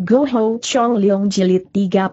Go Ho Chong Leong Jilid 32.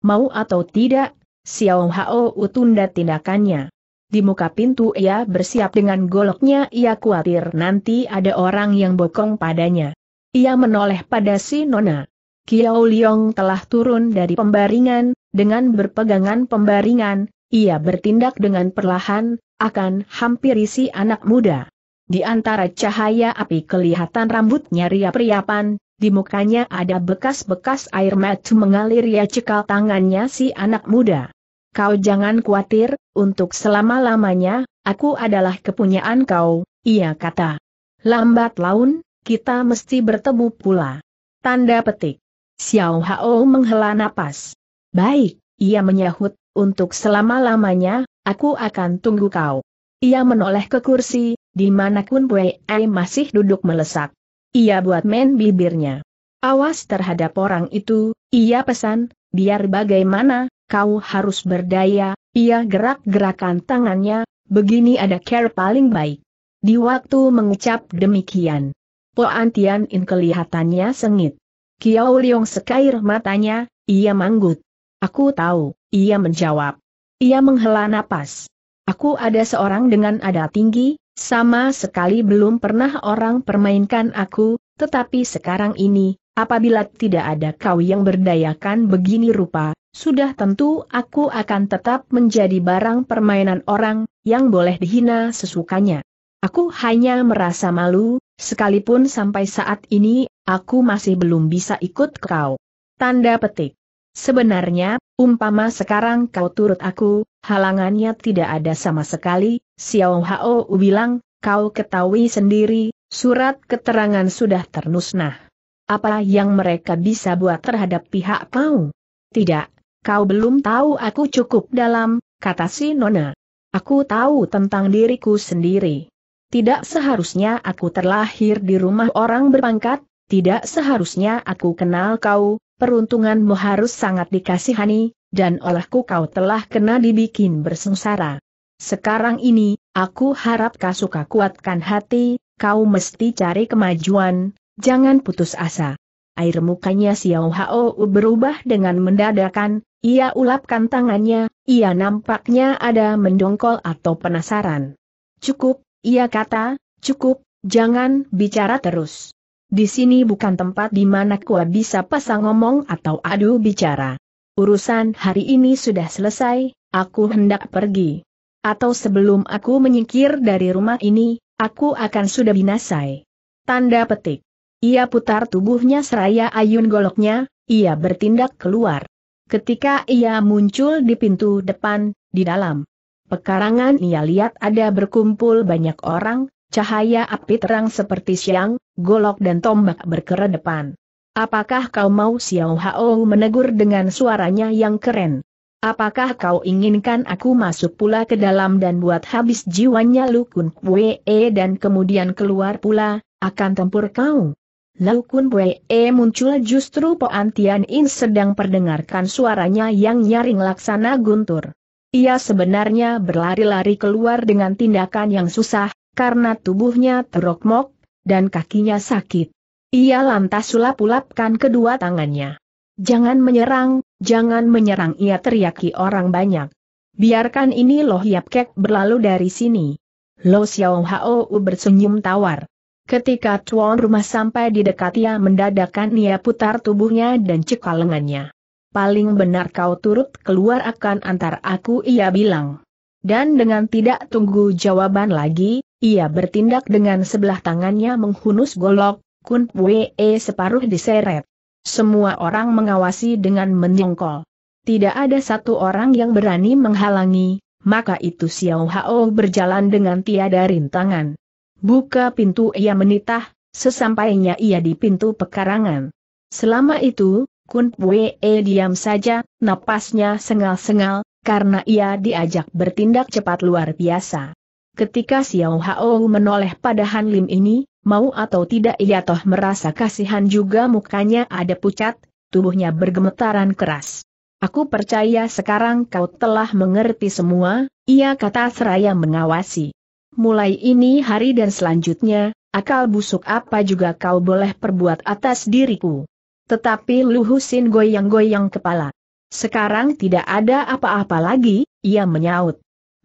Mau atau tidak, Xiao Hao utunda tindakannya. Di muka pintu ia bersiap dengan goloknya ia khawatir nanti ada orang yang bokong padanya. Ia menoleh pada si Nona. Kiao Leong telah turun dari pembaringan, dengan berpegangan pembaringan, ia bertindak dengan perlahan, akan hampiri si anak muda. Di antara cahaya api kelihatan rambutnya ria priapan. Di mukanya ada bekas-bekas air mata mengalir ya cekal tangannya si anak muda. Kau jangan khawatir, untuk selama-lamanya, aku adalah kepunyaan kau, ia kata. Lambat laun, kita mesti bertemu pula. Tanda petik. Xiao Hao menghela napas. Baik, ia menyahut, untuk selama-lamanya, aku akan tunggu kau. Ia menoleh ke kursi, di mana Kun Wei masih duduk melesat. Ia buat men bibirnya. Awas terhadap orang itu, ia pesan, biar bagaimana, kau harus berdaya, ia gerak-gerakan tangannya, begini ada care paling baik. Di waktu mengucap demikian, Poan Tian In kelihatannya sengit. Kiao Liong sekair matanya, ia manggut. Aku tahu, ia menjawab. Ia menghela napas. Aku ada seorang dengan ada tinggi, sama sekali belum pernah orang permainkan aku, tetapi sekarang ini, apabila tidak ada kau yang berdayakan begini rupa, sudah tentu aku akan tetap menjadi barang permainan orang, yang boleh dihina sesukanya. Aku hanya merasa malu, sekalipun sampai saat ini, aku masih belum bisa ikut kau. Tanda petik. Sebenarnya, umpama sekarang kau turut aku, halangannya tidak ada sama sekali, Xiao Hao bilang, kau ketahui sendiri, surat keterangan sudah ternusnah. Apa yang mereka bisa buat terhadap pihak kau? Tidak, kau belum tahu aku cukup dalam, kata si Nona. Aku tahu tentang diriku sendiri. Tidak seharusnya aku terlahir di rumah orang berpangkat, tidak seharusnya aku kenal kau, peruntunganmu harus sangat dikasihani, dan olehku kau telah kena dibikin bersengsara. Sekarang ini, aku harap kau suka kuatkan hati, kau mesti cari kemajuan, jangan putus asa. Air mukanya Xiao Hao berubah dengan mendadakan, ia ulapkan tangannya, ia nampaknya ada mendongkol atau penasaran. Cukup, ia kata, cukup, jangan bicara terus. Di sini bukan tempat di mana kua bisa pasang ngomong atau adu bicara. Urusan hari ini sudah selesai, aku hendak pergi. Atau sebelum aku menyingkir dari rumah ini, aku akan sudah binasai. Tanda petik. Ia putar tubuhnya seraya ayun goloknya, ia bertindak keluar. Ketika ia muncul di pintu depan, di dalam pekarangan ia lihat ada berkumpul banyak orang, Cahaya api terang seperti siang, golok dan tombak berkeredepan. Apakah kau mau Xiao Hao menegur dengan suaranya yang keren? Apakah kau inginkan aku masuk pula ke dalam dan buat habis jiwanya Lu Kun Kwe e dan kemudian keluar pula, akan tempur kau? Lu Kun Wei e muncul justru Poan Tian In sedang perdengarkan suaranya yang nyaring laksana guntur. Ia sebenarnya berlari-lari keluar dengan tindakan yang susah, karena tubuhnya terokmok, dan kakinya sakit. Ia lantas sulap-ulapkan kedua tangannya. Jangan menyerang, jangan menyerang ia teriaki orang banyak. Biarkan ini Loh Yap Kek berlalu dari sini. Lo Xiao Hao bersenyum tawar. Ketika tuan rumah sampai di dekat ia mendadakan ia putar tubuhnya dan cekal lengannya. Paling benar kau turut keluar akan antar aku ia bilang. Dan dengan tidak tunggu jawaban lagi, ia bertindak dengan sebelah tangannya menghunus golok, kun pue separuh diseret. Semua orang mengawasi dengan menyongkol. Tidak ada satu orang yang berani menghalangi, maka itu Xiao Hao berjalan dengan tiada rintangan. Buka pintu ia menitah, sesampainya ia di pintu pekarangan. Selama itu, Kun Pue diam saja, napasnya sengal-sengal, karena ia diajak bertindak cepat luar biasa. Ketika Xiao Hao menoleh pada Han Lim ini, mau atau tidak ia toh merasa kasihan juga mukanya ada pucat, tubuhnya bergemetaran keras. Aku percaya sekarang kau telah mengerti semua, ia kata seraya mengawasi. Mulai ini hari dan selanjutnya, akal busuk apa juga kau boleh perbuat atas diriku. Tetapi Luhusin goyang-goyang kepala. Sekarang tidak ada apa-apa lagi, ia menyaut.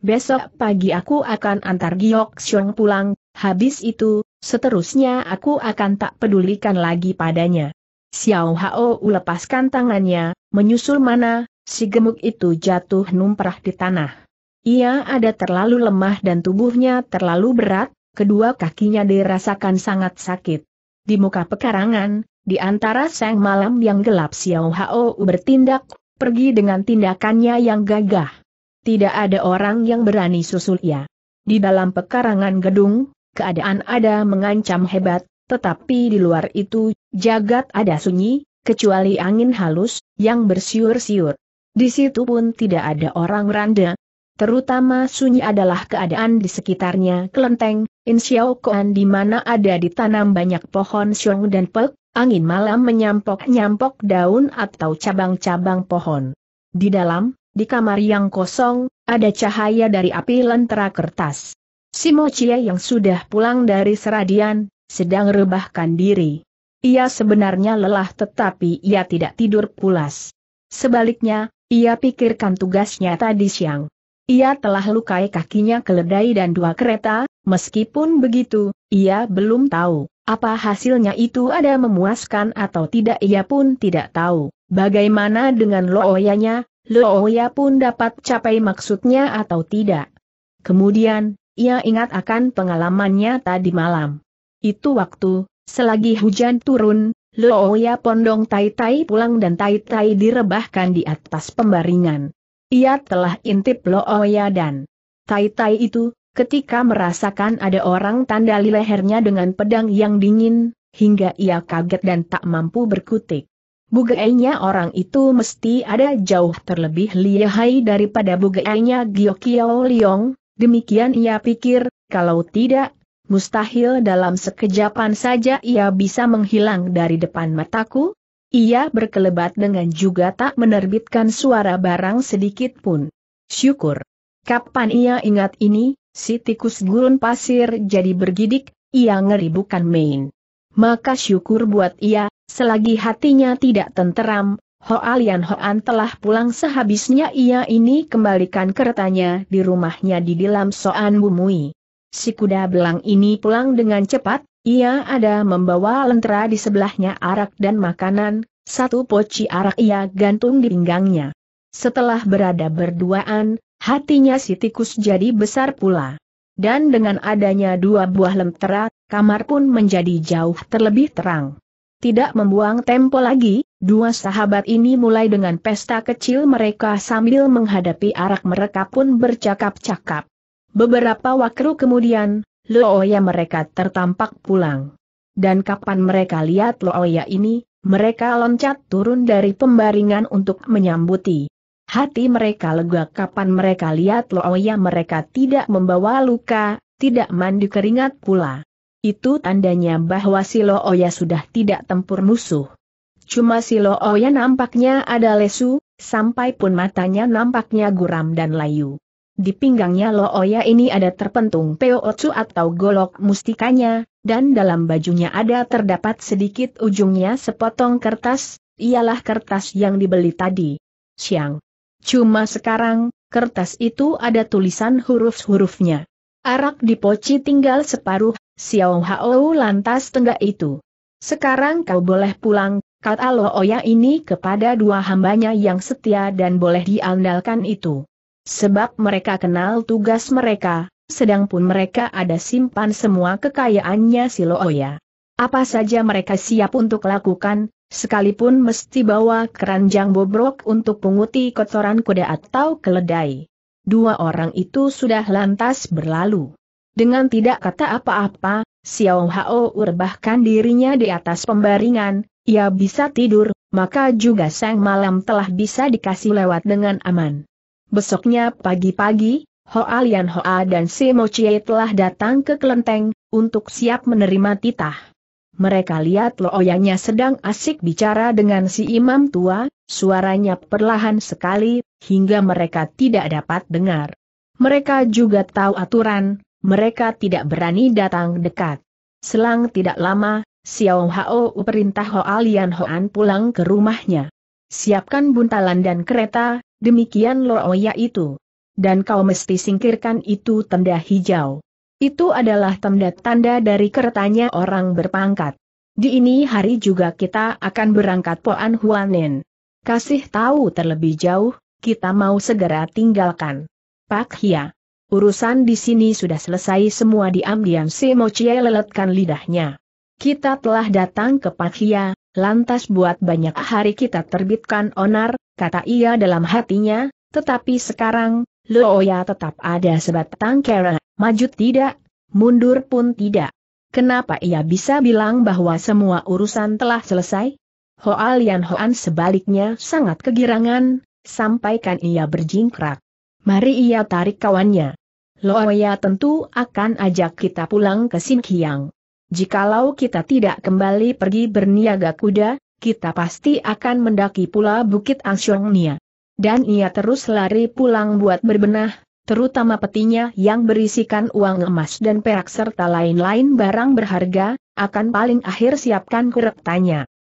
Besok pagi aku akan antar Giok Xiong pulang, habis itu, seterusnya aku akan tak pedulikan lagi padanya. Xiao Hao lepaskan tangannya, menyusul mana, si gemuk itu jatuh numprah di tanah. Ia ada terlalu lemah dan tubuhnya terlalu berat, kedua kakinya dirasakan sangat sakit. Di muka pekarangan, di antara sang malam yang gelap Xiao Hao bertindak, pergi dengan tindakannya yang gagah tidak ada orang yang berani susul ia. Di dalam pekarangan gedung, keadaan ada mengancam hebat, tetapi di luar itu, jagat ada sunyi, kecuali angin halus, yang bersiur-siur. Di situ pun tidak ada orang randa. Terutama sunyi adalah keadaan di sekitarnya kelenteng, Insiao Koan di mana ada ditanam banyak pohon siung dan pek, angin malam menyampok-nyampok daun atau cabang-cabang pohon. Di dalam, di kamar yang kosong, ada cahaya dari api lentera kertas. Si Mochie yang sudah pulang dari seradian, sedang rebahkan diri. Ia sebenarnya lelah tetapi ia tidak tidur pulas. Sebaliknya, ia pikirkan tugasnya tadi siang. Ia telah lukai kakinya keledai dan dua kereta, meskipun begitu, ia belum tahu apa hasilnya itu ada memuaskan atau tidak ia pun tidak tahu. Bagaimana dengan looyanya, Looya oh. pun dapat capai maksudnya atau tidak. Kemudian, ia ingat akan pengalamannya tadi malam. Itu waktu, selagi hujan turun, Looya pondong tai-tai pulang dan tai-tai direbahkan di atas pembaringan. Ia telah intip Looya dan tai-tai itu, ketika merasakan ada orang tandali lehernya dengan pedang yang dingin, hingga ia kaget dan tak mampu berkutik. Bugainya orang itu mesti ada jauh terlebih lihai daripada bugainya Gyokiao Liong, demikian ia pikir, kalau tidak, mustahil dalam sekejapan saja ia bisa menghilang dari depan mataku. Ia berkelebat dengan juga tak menerbitkan suara barang sedikit pun. Syukur. Kapan ia ingat ini, si tikus gurun pasir jadi bergidik, ia ngeri bukan main. Maka syukur buat ia, Selagi hatinya tidak tenteram, Hoalian Hoan telah pulang sehabisnya ia ini kembalikan keretanya di rumahnya di dalam Soan Bumui. Si kuda belang ini pulang dengan cepat, ia ada membawa lentera di sebelahnya arak dan makanan, satu poci arak ia gantung di pinggangnya. Setelah berada berduaan, hatinya si tikus jadi besar pula. Dan dengan adanya dua buah lentera, kamar pun menjadi jauh terlebih terang. Tidak membuang tempo lagi, dua sahabat ini mulai dengan pesta kecil mereka sambil menghadapi arak mereka pun bercakap-cakap. Beberapa waktu kemudian, Looya mereka tertampak pulang. Dan kapan mereka lihat Looya ini, mereka loncat turun dari pembaringan untuk menyambuti. Hati mereka lega kapan mereka lihat Looya mereka tidak membawa luka, tidak mandi keringat pula. Itu tandanya bahwa Silo Oya sudah tidak tempur musuh. Cuma Silo Oya nampaknya ada lesu, sampai pun matanya nampaknya guram dan layu. Di pinggangnya Oya ini ada terpentung peo otsu atau golok mustikanya, dan dalam bajunya ada terdapat sedikit ujungnya sepotong kertas, ialah kertas yang dibeli tadi. Siang. Cuma sekarang, kertas itu ada tulisan huruf-hurufnya. Arak di poci tinggal separuh, Xiao Hao lantas tenggak itu. Sekarang kau boleh pulang, kata Lo Oya ini kepada dua hambanya yang setia dan boleh diandalkan itu. Sebab mereka kenal tugas mereka, sedang pun mereka ada simpan semua kekayaannya si Lo Oya. Apa saja mereka siap untuk lakukan, sekalipun mesti bawa keranjang bobrok untuk penguti kotoran kuda atau keledai. Dua orang itu sudah lantas berlalu. Dengan tidak kata apa-apa, Xiao Hao urbahkan dirinya di atas pembaringan, ia bisa tidur, maka juga sang malam telah bisa dikasih lewat dengan aman. Besoknya pagi-pagi, Hoa Lian Hoa dan Si Chie telah datang ke kelenteng, untuk siap menerima titah. Mereka lihat Looyanya sedang asik bicara dengan si imam tua, suaranya perlahan sekali, hingga mereka tidak dapat dengar. Mereka juga tahu aturan, mereka tidak berani datang dekat. Selang tidak lama, Xiao Hao perintah Hoa Lian Hoan pulang ke rumahnya. Siapkan buntalan dan kereta, demikian Looya itu. Dan kau mesti singkirkan itu tanda hijau. Itu adalah tanda-tanda dari keretanya orang berpangkat. Di ini hari juga kita akan berangkat Poan Huanen. Kasih tahu terlebih jauh, kita mau segera tinggalkan. Pak Hia. Urusan di sini sudah selesai semua diam-diam si Mochie leletkan lidahnya. Kita telah datang ke Pakia, lantas buat banyak hari kita terbitkan onar, kata ia dalam hatinya, tetapi sekarang, ya tetap ada sebatang kera, maju tidak, mundur pun tidak. Kenapa ia bisa bilang bahwa semua urusan telah selesai? Hoalian Hoan sebaliknya sangat kegirangan, sampaikan ia berjingkrak. Mari ia tarik kawannya. Loya tentu akan ajak kita pulang ke Sinkiang. Jikalau kita tidak kembali pergi berniaga kuda, kita pasti akan mendaki pula Bukit Angsiongnia. Dan ia terus lari pulang buat berbenah, terutama petinya yang berisikan uang emas dan perak serta lain-lain barang berharga, akan paling akhir siapkan kurek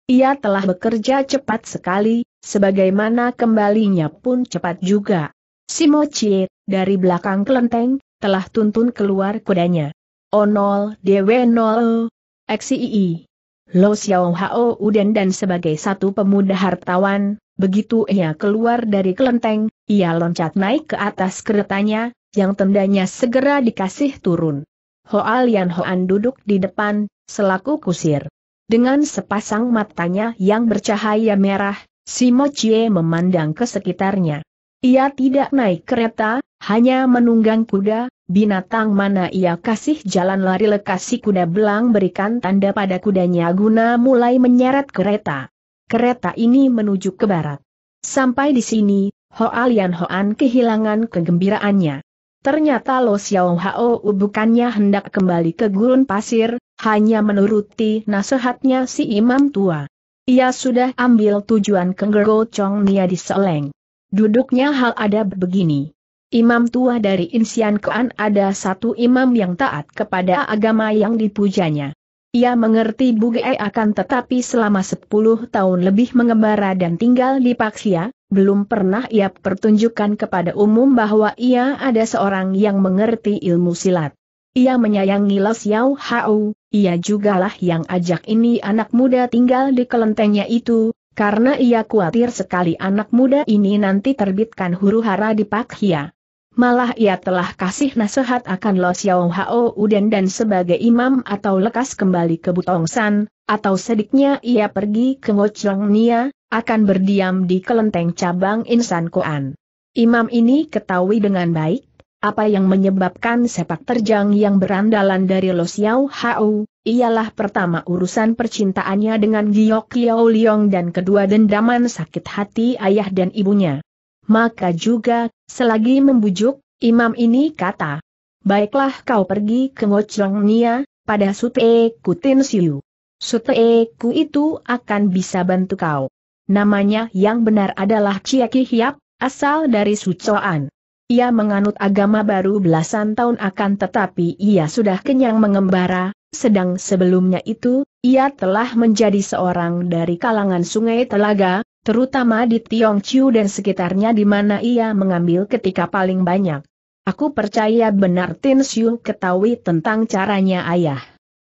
Ia telah bekerja cepat sekali, sebagaimana kembalinya pun cepat juga. Mochie, dari belakang kelenteng, telah tuntun keluar kudanya. Onol oh, Dewe Nol XII. Lo Xiao Hao Uden dan sebagai satu pemuda hartawan, begitu ia keluar dari kelenteng, ia loncat naik ke atas keretanya, yang tendanya segera dikasih turun. Ho Alian Hoan duduk di depan, selaku kusir. Dengan sepasang matanya yang bercahaya merah, Simo Chie memandang ke sekitarnya. Ia tidak naik kereta, hanya menunggang kuda, binatang mana ia kasih jalan lari lekasi kuda belang berikan tanda pada kudanya guna mulai menyeret kereta. Kereta ini menuju ke barat. Sampai di sini, Hoa Lian Hoan kehilangan kegembiraannya. Ternyata Lo Xiao Hao bukannya hendak kembali ke gurun pasir, hanya menuruti nasihatnya si imam tua. Ia sudah ambil tujuan ke Gergo Chong Nia di Seleng. Duduknya hal ada begini. Imam tua dari Insian Kuan ada satu imam yang taat kepada agama yang dipujanya. Ia mengerti Bugei akan tetapi selama 10 tahun lebih mengembara dan tinggal di Paksia, belum pernah ia pertunjukkan kepada umum bahwa ia ada seorang yang mengerti ilmu silat. Ia menyayangi Lo Xiao Hao, ia jugalah yang ajak ini anak muda tinggal di kelentengnya itu, karena ia khawatir sekali anak muda ini nanti terbitkan huru hara di Pak Hia. Malah ia telah kasih nasihat akan Lo Xiao Hao Uden dan sebagai imam atau lekas kembali ke Butongsan, atau sediknya ia pergi ke Chong Nia, akan berdiam di kelenteng cabang Insan Koan. Imam ini ketahui dengan baik, apa yang menyebabkan sepak terjang yang berandalan dari Lo Xiao Hau, ialah pertama urusan percintaannya dengan Giok Liao Liong dan kedua dendaman sakit hati ayah dan ibunya. Maka juga, selagi membujuk, imam ini kata, Baiklah kau pergi ke Ngocong Nia, pada Sute Kutin Siu. Sute Ku itu akan bisa bantu kau. Namanya yang benar adalah Chia Ki Hiap, asal dari Sucoan. Ia menganut agama baru belasan tahun akan tetapi ia sudah kenyang mengembara, sedang sebelumnya itu, ia telah menjadi seorang dari kalangan sungai Telaga, terutama di Tiongqiu dan sekitarnya di mana ia mengambil ketika paling banyak. Aku percaya benar Tin Xiu ketahui tentang caranya ayah.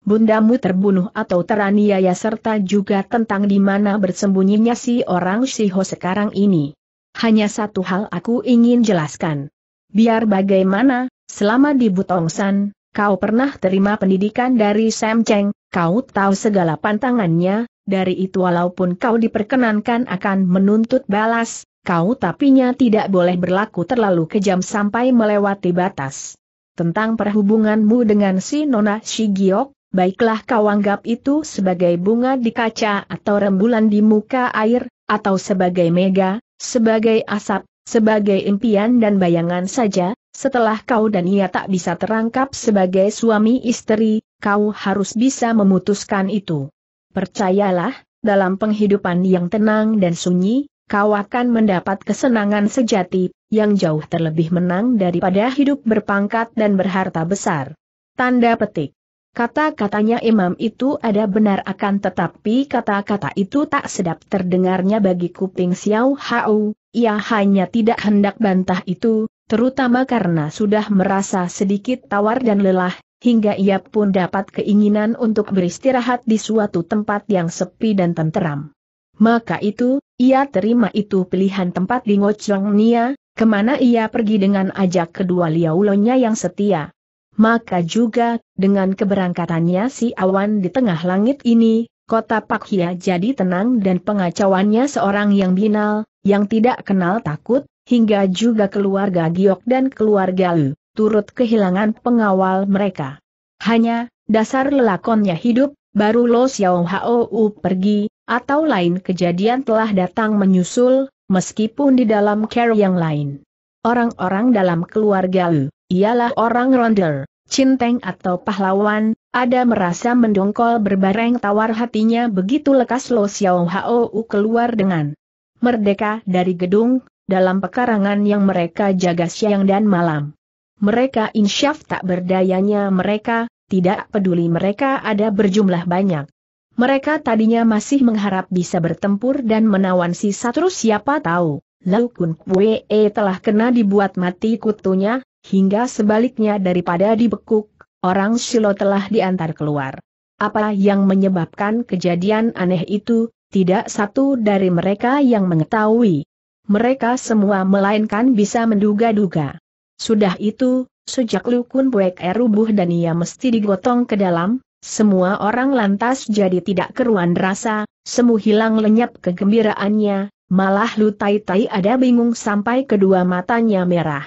Bundamu terbunuh atau teraniaya serta juga tentang di mana bersembunyinya si orang Siho sekarang ini. Hanya satu hal aku ingin jelaskan. Biar bagaimana, selama di Butongsan, kau pernah terima pendidikan dari Sam Cheng, kau tahu segala pantangannya, dari itu walaupun kau diperkenankan akan menuntut balas, kau tapinya tidak boleh berlaku terlalu kejam sampai melewati batas. Tentang perhubunganmu dengan si Nona Shigiok, baiklah kau anggap itu sebagai bunga di kaca atau rembulan di muka air, atau sebagai mega, sebagai asap, sebagai impian dan bayangan saja, setelah kau dan ia tak bisa terangkap sebagai suami istri, kau harus bisa memutuskan itu. Percayalah, dalam penghidupan yang tenang dan sunyi, kau akan mendapat kesenangan sejati, yang jauh terlebih menang daripada hidup berpangkat dan berharta besar. Tanda petik. Kata-katanya imam itu ada benar akan tetapi kata-kata itu tak sedap terdengarnya bagi kuping Xiao Hao, ia hanya tidak hendak bantah itu, terutama karena sudah merasa sedikit tawar dan lelah, hingga ia pun dapat keinginan untuk beristirahat di suatu tempat yang sepi dan tenteram. Maka itu, ia terima itu pilihan tempat di Ngocong Nia, kemana ia pergi dengan ajak kedua liaulonya yang setia maka juga, dengan keberangkatannya si awan di tengah langit ini, kota Pakhia jadi tenang dan pengacauannya seorang yang binal, yang tidak kenal takut, hingga juga keluarga Giok dan keluarga Lu, turut kehilangan pengawal mereka. Hanya, dasar lelakonnya hidup, baru Lo Xiao Hou pergi, atau lain kejadian telah datang menyusul, meskipun di dalam care yang lain. Orang-orang dalam keluarga Lu, ialah orang ronder, Cinteng atau pahlawan, ada merasa mendongkol berbareng tawar hatinya begitu lekas Lo Xiao Hou keluar dengan merdeka dari gedung, dalam pekarangan yang mereka jaga siang dan malam. Mereka insyaf tak berdayanya mereka, tidak peduli mereka ada berjumlah banyak. Mereka tadinya masih mengharap bisa bertempur dan menawan si Satru siapa tahu. Lalu Kun Kwee telah kena dibuat mati kutunya, hingga sebaliknya daripada dibekuk, orang Silo telah diantar keluar. Apa yang menyebabkan kejadian aneh itu, tidak satu dari mereka yang mengetahui. Mereka semua melainkan bisa menduga-duga. Sudah itu, sejak Lukun Buek rubuh dan ia mesti digotong ke dalam, semua orang lantas jadi tidak keruan rasa, semu hilang lenyap kegembiraannya, malah lutai-tai ada bingung sampai kedua matanya merah.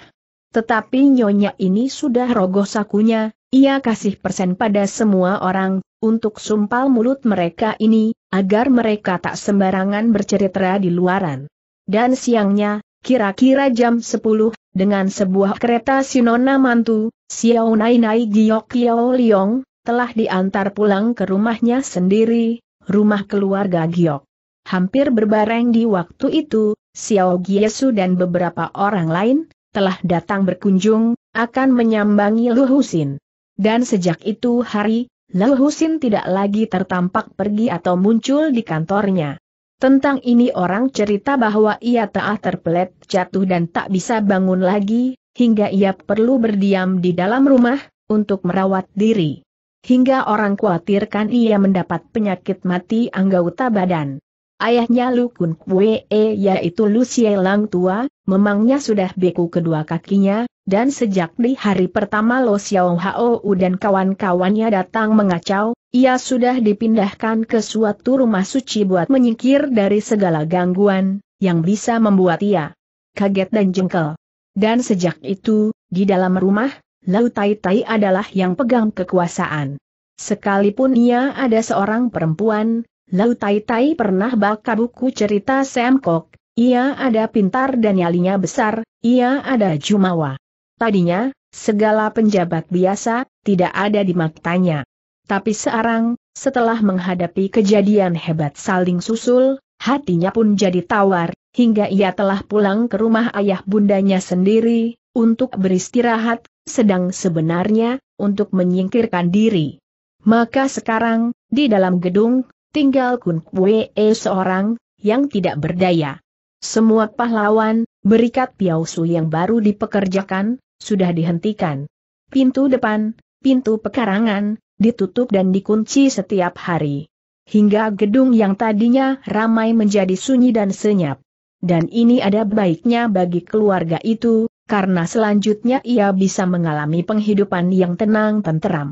Tetapi nyonya ini sudah rogoh sakunya, ia kasih persen pada semua orang, untuk sumpal mulut mereka ini, agar mereka tak sembarangan bercerita di luaran. Dan siangnya, kira-kira jam 10, dengan sebuah kereta Sinona Mantu, Xiao Nai Nai Giok Yao Liong, telah diantar pulang ke rumahnya sendiri, rumah keluarga Giok. Hampir berbareng di waktu itu, Xiao Giesu dan beberapa orang lain, telah datang berkunjung, akan menyambangi Luhusin Dan sejak itu hari, Luhusin tidak lagi tertampak pergi atau muncul di kantornya. Tentang ini orang cerita bahwa ia telah terpelet jatuh dan tak bisa bangun lagi, hingga ia perlu berdiam di dalam rumah, untuk merawat diri. Hingga orang khawatirkan ia mendapat penyakit mati anggota badan. Ayahnya Lu Kun Kwe yaitu Lu Lang Tua, memangnya sudah beku kedua kakinya, dan sejak di hari pertama Lo Xiao Hao dan kawan-kawannya datang mengacau, ia sudah dipindahkan ke suatu rumah suci buat menyingkir dari segala gangguan, yang bisa membuat ia kaget dan jengkel. Dan sejak itu, di dalam rumah, Lau Tai Tai adalah yang pegang kekuasaan. Sekalipun ia ada seorang perempuan, Lau Tai Tai pernah baca buku cerita Sam Kok, ia ada pintar dan nyalinya besar, ia ada jumawa. Tadinya, segala penjabat biasa, tidak ada di maktanya. Tapi sekarang, setelah menghadapi kejadian hebat saling susul, hatinya pun jadi tawar, hingga ia telah pulang ke rumah ayah bundanya sendiri, untuk beristirahat, sedang sebenarnya, untuk menyingkirkan diri. Maka sekarang, di dalam gedung, tinggal Kun Kwee eh, seorang, yang tidak berdaya. Semua pahlawan, berikat Piao Su yang baru dipekerjakan, sudah dihentikan. Pintu depan, pintu pekarangan, ditutup dan dikunci setiap hari. Hingga gedung yang tadinya ramai menjadi sunyi dan senyap. Dan ini ada baiknya bagi keluarga itu, karena selanjutnya ia bisa mengalami penghidupan yang tenang dan tenteram.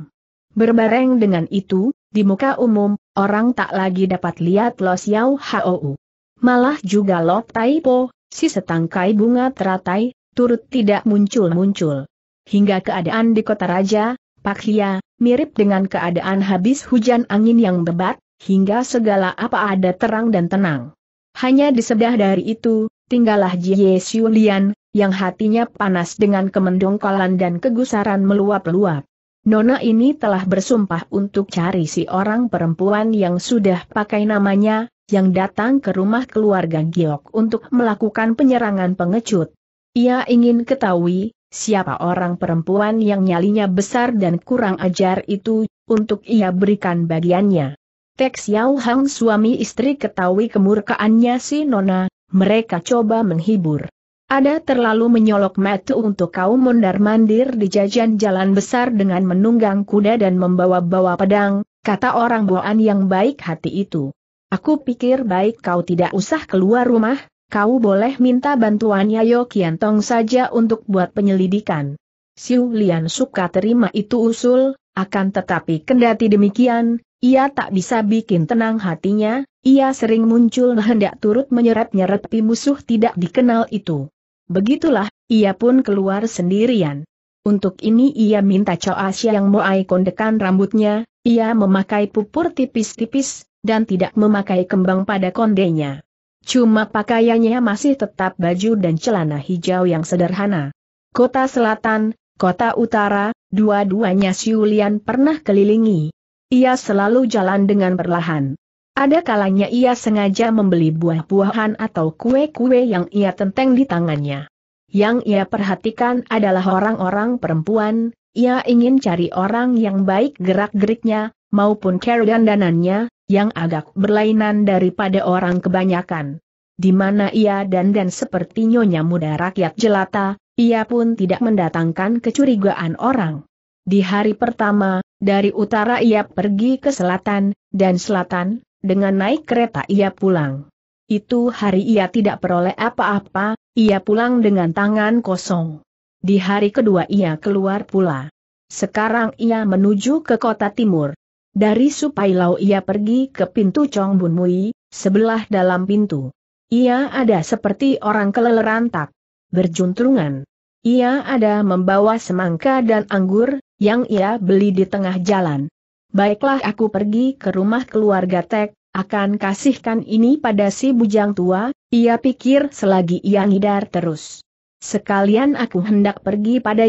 Berbareng dengan itu, di muka umum, orang tak lagi dapat lihat Lo Xiao Hou. Malah juga Lo Tai Po, si setangkai bunga teratai, turut tidak muncul-muncul. Hingga keadaan di kota raja, Pak Hia, mirip dengan keadaan habis hujan angin yang bebat, hingga segala apa ada terang dan tenang. Hanya di sebelah dari itu, tinggallah Jie Lian, yang hatinya panas dengan kemendongkolan dan kegusaran meluap-luap. Nona ini telah bersumpah untuk cari si orang perempuan yang sudah pakai namanya, yang datang ke rumah keluarga Giok untuk melakukan penyerangan pengecut. Ia ingin ketahui, siapa orang perempuan yang nyalinya besar dan kurang ajar itu, untuk ia berikan bagiannya. Teks Xiao Hang suami istri ketahui kemurkaannya si Nona, mereka coba menghibur. Ada terlalu menyolok metu untuk kau mondar-mandir di jajan jalan besar dengan menunggang kuda dan membawa-bawa pedang, kata orang boan yang baik hati itu. Aku pikir baik kau tidak usah keluar rumah, kau boleh minta bantuannya Yo Kiantong saja untuk buat penyelidikan. Siu Lian suka terima itu usul, akan tetapi kendati demikian, ia tak bisa bikin tenang hatinya, ia sering muncul hendak turut menyeret nyeret pi musuh tidak dikenal itu. Begitulah, ia pun keluar sendirian. Untuk ini ia minta Asia yang mau kondekan rambutnya, ia memakai pupur tipis-tipis, dan tidak memakai kembang pada kondenya. Cuma pakaiannya masih tetap baju dan celana hijau yang sederhana. Kota Selatan, Kota Utara, dua-duanya Siulian pernah kelilingi. Ia selalu jalan dengan perlahan. Ada kalanya ia sengaja membeli buah-buahan atau kue-kue yang ia tenteng di tangannya. Yang ia perhatikan adalah orang-orang perempuan, ia ingin cari orang yang baik gerak-geriknya, maupun danannya, yang agak berlainan daripada orang kebanyakan. Di mana ia dan seperti nyonya muda rakyat jelata, ia pun tidak mendatangkan kecurigaan orang. Di hari pertama, dari utara ia pergi ke selatan, dan selatan, dengan naik kereta ia pulang. Itu hari ia tidak peroleh apa-apa, ia pulang dengan tangan kosong. Di hari kedua ia keluar pula. Sekarang ia menuju ke kota timur. Dari Supailau ia pergi ke pintu Chong Bun Mui, sebelah dalam pintu. Ia ada seperti orang kelelerantak, berjuntrungan. Ia ada membawa semangka dan anggur, yang ia beli di tengah jalan. Baiklah aku pergi ke rumah keluarga Tek, akan kasihkan ini pada si bujang tua, ia pikir selagi ia ngidar terus. Sekalian aku hendak pergi pada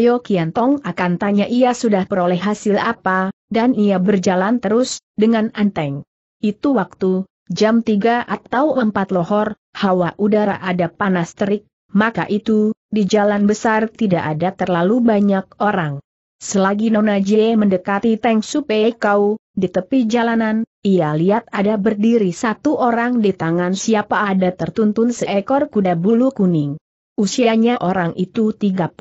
Tong akan tanya ia sudah peroleh hasil apa, dan ia berjalan terus, dengan anteng. Itu waktu, jam 3 atau 4 lohor, hawa udara ada panas terik, maka itu, di jalan besar tidak ada terlalu banyak orang. Selagi Nona J mendekati Teng Supei Kau, di tepi jalanan, ia lihat ada berdiri satu orang di tangan siapa ada tertuntun seekor kuda bulu kuning. Usianya orang itu 35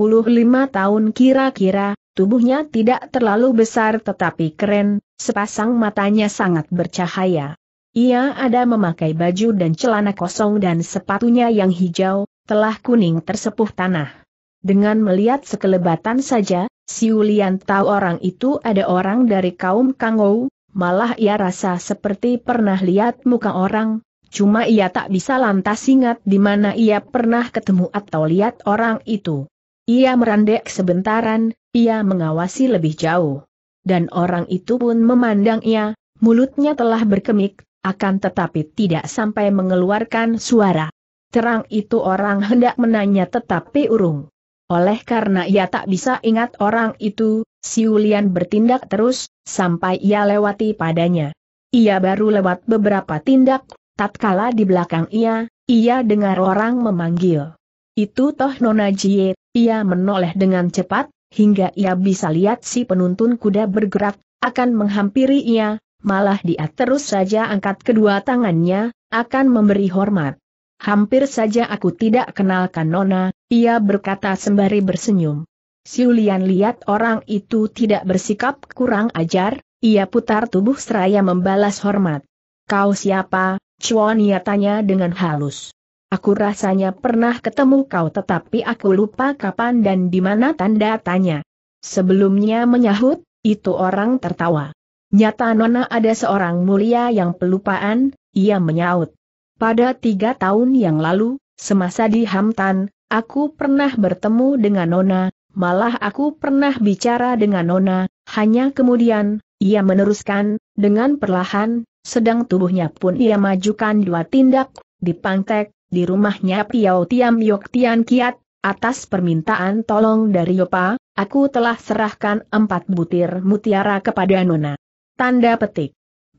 tahun kira-kira, tubuhnya tidak terlalu besar tetapi keren, sepasang matanya sangat bercahaya. Ia ada memakai baju dan celana kosong dan sepatunya yang hijau, telah kuning tersepuh tanah. Dengan melihat sekelebatan saja, Siulian tahu orang itu ada orang dari kaum Kangou, malah ia rasa seperti pernah lihat muka orang, cuma ia tak bisa lantas ingat di mana ia pernah ketemu atau lihat orang itu. Ia merandek sebentaran, ia mengawasi lebih jauh. Dan orang itu pun memandang ia, mulutnya telah berkemik, akan tetapi tidak sampai mengeluarkan suara. Terang itu orang hendak menanya tetapi urung. Oleh karena ia tak bisa ingat orang itu, si Siulian bertindak terus, sampai ia lewati padanya. Ia baru lewat beberapa tindak, tatkala di belakang ia, ia dengar orang memanggil. Itu toh Nona Jie, ia menoleh dengan cepat, hingga ia bisa lihat si penuntun kuda bergerak, akan menghampiri ia, malah dia terus saja angkat kedua tangannya, akan memberi hormat. Hampir saja aku tidak kenalkan Nona, ia berkata sembari bersenyum. Siulian lihat orang itu tidak bersikap kurang ajar, ia putar tubuh seraya membalas hormat. Kau siapa? Chuan ia tanya dengan halus. Aku rasanya pernah ketemu kau tetapi aku lupa kapan dan di mana tanda tanya. Sebelumnya menyahut, itu orang tertawa. Nyata Nona ada seorang mulia yang pelupaan, ia menyaut. Pada tiga tahun yang lalu, semasa di Hamtan, aku pernah bertemu dengan Nona, malah aku pernah bicara dengan Nona, hanya kemudian, ia meneruskan, dengan perlahan, sedang tubuhnya pun ia majukan dua tindak, di Pangtek, di rumahnya Piao Tiam Yok Tian Kiat, atas permintaan tolong dari Yopa, aku telah serahkan empat butir mutiara kepada Nona. Tanda petik.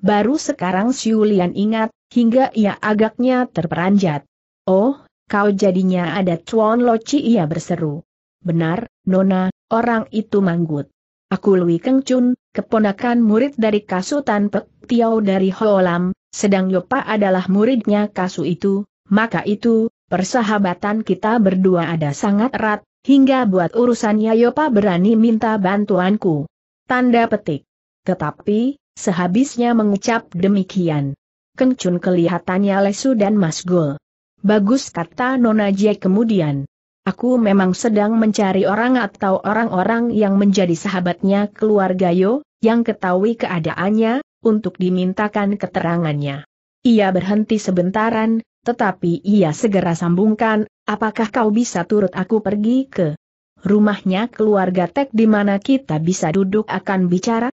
Baru sekarang Siulian ingat, hingga ia agaknya terperanjat. Oh, kau jadinya ada Chuan Loci ia berseru. Benar, Nona, orang itu manggut. Aku Lui Keng Chun, keponakan murid dari Kasutan Pek Tiao dari Holam, sedang Yopa adalah muridnya Kasu itu, maka itu, persahabatan kita berdua ada sangat erat, hingga buat urusannya Yopa berani minta bantuanku. Tanda petik. Tetapi, Sehabisnya mengucap demikian. Kencun kelihatannya lesu dan masgul. Bagus kata Nona Jie kemudian. Aku memang sedang mencari orang atau orang-orang yang menjadi sahabatnya keluarga Yo, yang ketahui keadaannya, untuk dimintakan keterangannya. Ia berhenti sebentaran, tetapi ia segera sambungkan, apakah kau bisa turut aku pergi ke rumahnya keluarga Tek di mana kita bisa duduk akan bicara?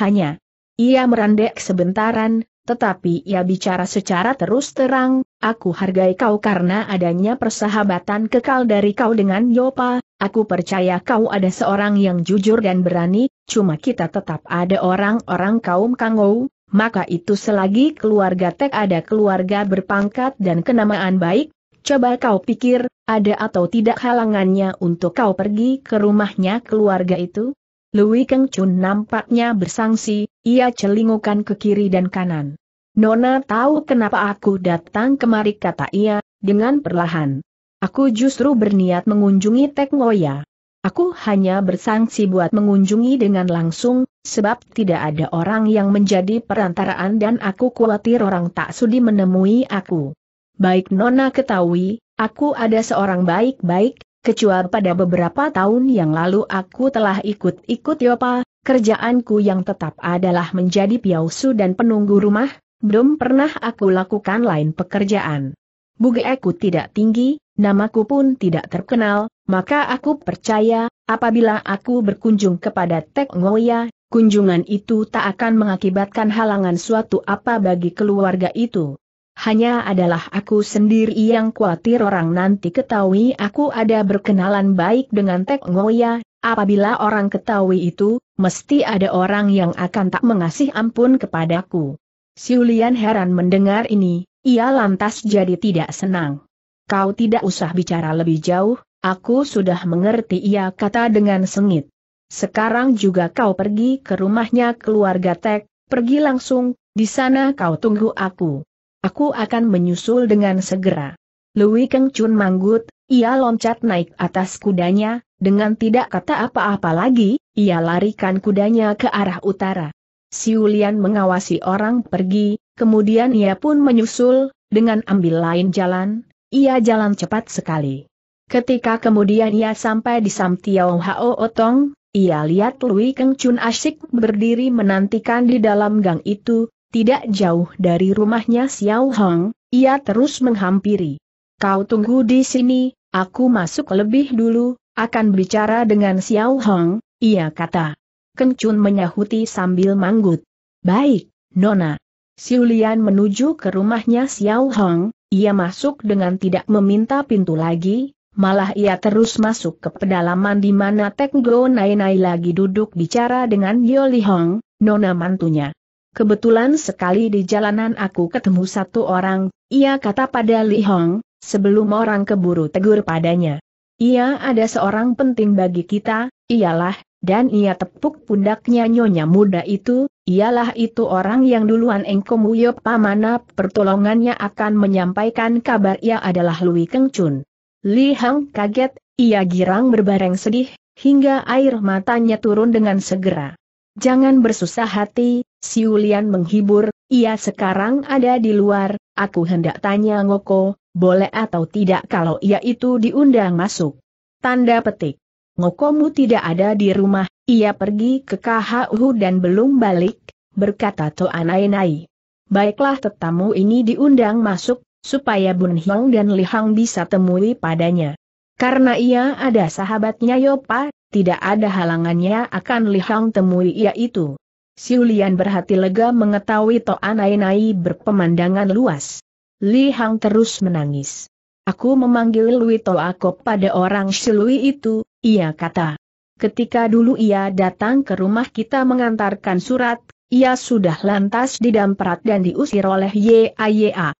Hanya, ia merandek sebentaran, tetapi ia bicara secara terus terang, aku hargai kau karena adanya persahabatan kekal dari kau dengan Yopa, aku percaya kau ada seorang yang jujur dan berani, cuma kita tetap ada orang-orang kaum Kangou, maka itu selagi keluarga Tek ada keluarga berpangkat dan kenamaan baik, coba kau pikir, ada atau tidak halangannya untuk kau pergi ke rumahnya keluarga itu? Lui Keng Chun nampaknya bersangsi, ia celingukan ke kiri dan kanan. Nona tahu kenapa aku datang kemari kata ia, dengan perlahan. Aku justru berniat mengunjungi Tek Ngoya. Aku hanya bersangsi buat mengunjungi dengan langsung, sebab tidak ada orang yang menjadi perantaraan dan aku khawatir orang tak sudi menemui aku. Baik Nona ketahui, aku ada seorang baik-baik, Kecuali pada beberapa tahun yang lalu aku telah ikut-ikut Yopa, ya, kerjaanku yang tetap adalah menjadi piausu dan penunggu rumah, belum pernah aku lakukan lain pekerjaan. aku tidak tinggi, namaku pun tidak terkenal, maka aku percaya, apabila aku berkunjung kepada Tek Ngoya, kunjungan itu tak akan mengakibatkan halangan suatu apa bagi keluarga itu hanya adalah aku sendiri yang khawatir orang nanti ketahui aku ada berkenalan baik dengan Tek Ngoya, apabila orang ketahui itu, mesti ada orang yang akan tak mengasih ampun kepadaku. Siulian heran mendengar ini, ia lantas jadi tidak senang. Kau tidak usah bicara lebih jauh, aku sudah mengerti ia kata dengan sengit. Sekarang juga kau pergi ke rumahnya keluarga Tek, pergi langsung, di sana kau tunggu aku. Aku akan menyusul dengan segera. Lui Keng Chun manggut, ia loncat naik atas kudanya, dengan tidak kata apa-apa lagi, ia larikan kudanya ke arah utara. Siulian mengawasi orang pergi, kemudian ia pun menyusul, dengan ambil lain jalan, ia jalan cepat sekali. Ketika kemudian ia sampai di Sam Tiao Hao Otong, ia lihat Lui Keng Chun asyik berdiri menantikan di dalam gang itu, tidak jauh dari rumahnya Xiao Hong, ia terus menghampiri. Kau tunggu di sini, aku masuk lebih dulu, akan bicara dengan Xiao Hong, ia kata. Kencun menyahuti sambil manggut. Baik, Nona. Siulian menuju ke rumahnya Xiao Hong, ia masuk dengan tidak meminta pintu lagi, malah ia terus masuk ke pedalaman di mana Tek Go Nai Nai lagi duduk bicara dengan Yoli Hong, Nona mantunya. Kebetulan sekali di jalanan aku ketemu satu orang, ia kata pada Li Hong, sebelum orang keburu tegur padanya. Ia ada seorang penting bagi kita, ialah, dan ia tepuk pundaknya nyonya muda itu, ialah itu orang yang duluan engkau muyop pamana pertolongannya akan menyampaikan kabar ia adalah Lui Keng Chun. Li Hong kaget, ia girang berbareng sedih, hingga air matanya turun dengan segera. Jangan bersusah hati, si Siulian menghibur, ia sekarang ada di luar, aku hendak tanya Ngoko, boleh atau tidak kalau ia itu diundang masuk. Tanda petik. Ngokomu tidak ada di rumah, ia pergi ke KHU dan belum balik, berkata Nai. Baiklah tetamu ini diundang masuk, supaya Bun Hyong dan Li Hang bisa temui padanya. Karena ia ada sahabatnya Yopa, tidak ada halangannya akan Li Hang temui ia itu. Siulian berhati lega mengetahui Toan Ainai berpemandangan luas. Li Hang terus menangis. Aku memanggil Lui Toako pada orang Silui itu, ia kata. Ketika dulu ia datang ke rumah kita mengantarkan surat, ia sudah lantas didamprat dan diusir oleh YAYA.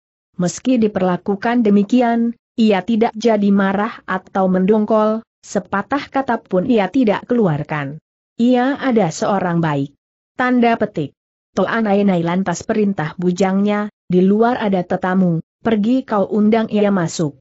Meski diperlakukan demikian, ia tidak jadi marah atau mendongkol, Sepatah kata pun ia tidak keluarkan. Ia ada seorang baik. Tanda petik. Toa Nainai lantas perintah bujangnya, di luar ada tetamu, pergi kau undang ia masuk.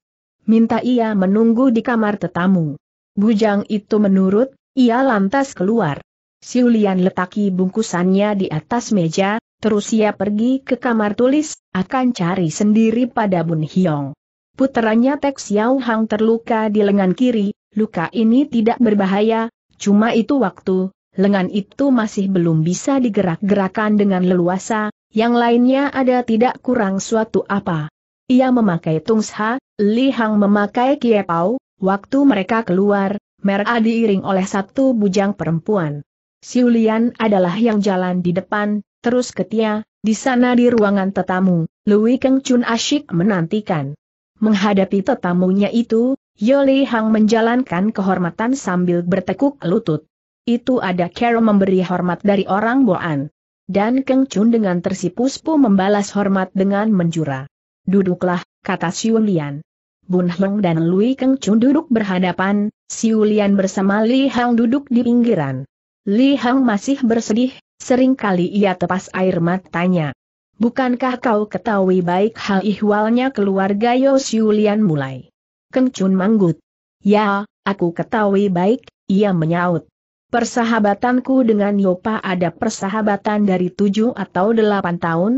Minta ia menunggu di kamar tetamu. Bujang itu menurut, ia lantas keluar. Siulian letaki bungkusannya di atas meja, terus ia pergi ke kamar tulis, akan cari sendiri pada Bun Hiong. Puteranya teks Xiao Hang terluka di lengan kiri, luka ini tidak berbahaya, cuma itu waktu, lengan itu masih belum bisa digerak-gerakan dengan leluasa, yang lainnya ada tidak kurang suatu apa. Ia memakai tungsha, Li Hang memakai kiepau, waktu mereka keluar, mereka diiring oleh satu bujang perempuan. Siulian adalah yang jalan di depan, terus Ketia, di sana di ruangan tetamu, louis Keng Chun asyik menantikan. Menghadapi tetamunya itu, Yoli Hang menjalankan kehormatan sambil bertekuk lutut. Itu ada Carol memberi hormat dari orang Boan. Dan Keng Chun dengan tersipu-sipu membalas hormat dengan menjura. Duduklah, kata Xiu Lian. Bun Heng dan Lui Keng Chun duduk berhadapan, Xiu Lian bersama Li Hang duduk di pinggiran. Li Hang masih bersedih, seringkali ia tepas air matanya. Bukankah kau ketahui baik hal ihwalnya keluarga Yo Xiu Lian mulai? Kencun manggut. Ya, aku ketahui baik, ia menyaut. Persahabatanku dengan Yopa ada persahabatan dari tujuh atau delapan tahun.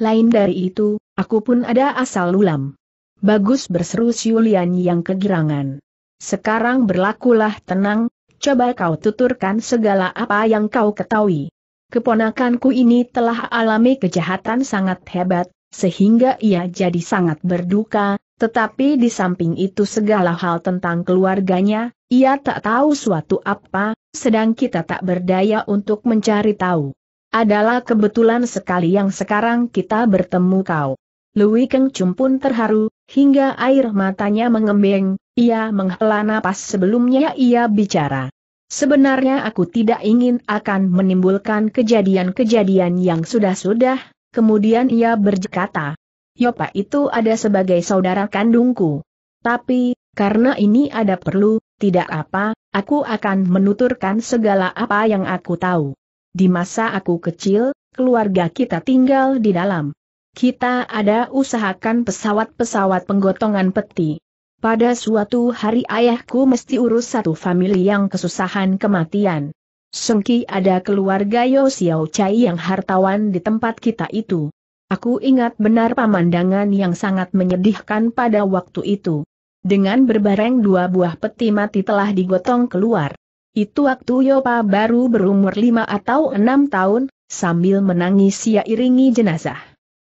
Lain dari itu, aku pun ada asal ulam. Bagus berseru Siulian yang kegirangan. Sekarang berlakulah tenang, coba kau tuturkan segala apa yang kau ketahui. Keponakanku ini telah alami kejahatan sangat hebat, sehingga ia jadi sangat berduka, tetapi di samping itu segala hal tentang keluarganya, ia tak tahu suatu apa, sedang kita tak berdaya untuk mencari tahu. Adalah kebetulan sekali yang sekarang kita bertemu kau. Louis kencum pun terharu, hingga air matanya mengembeng, ia menghela napas sebelumnya ia bicara. Sebenarnya aku tidak ingin akan menimbulkan kejadian-kejadian yang sudah-sudah, kemudian ia berkata, Yopa itu ada sebagai saudara kandungku. Tapi, karena ini ada perlu, tidak apa, aku akan menuturkan segala apa yang aku tahu. Di masa aku kecil, keluarga kita tinggal di dalam. Kita ada usahakan pesawat-pesawat penggotongan peti. Pada suatu hari ayahku mesti urus satu famili yang kesusahan kematian. Sengki ada keluarga Yosiao Chai yang hartawan di tempat kita itu. Aku ingat benar pemandangan yang sangat menyedihkan pada waktu itu. Dengan berbareng dua buah peti mati telah digotong keluar. Itu waktu Yopa baru berumur lima atau enam tahun, sambil menangis ia iringi jenazah.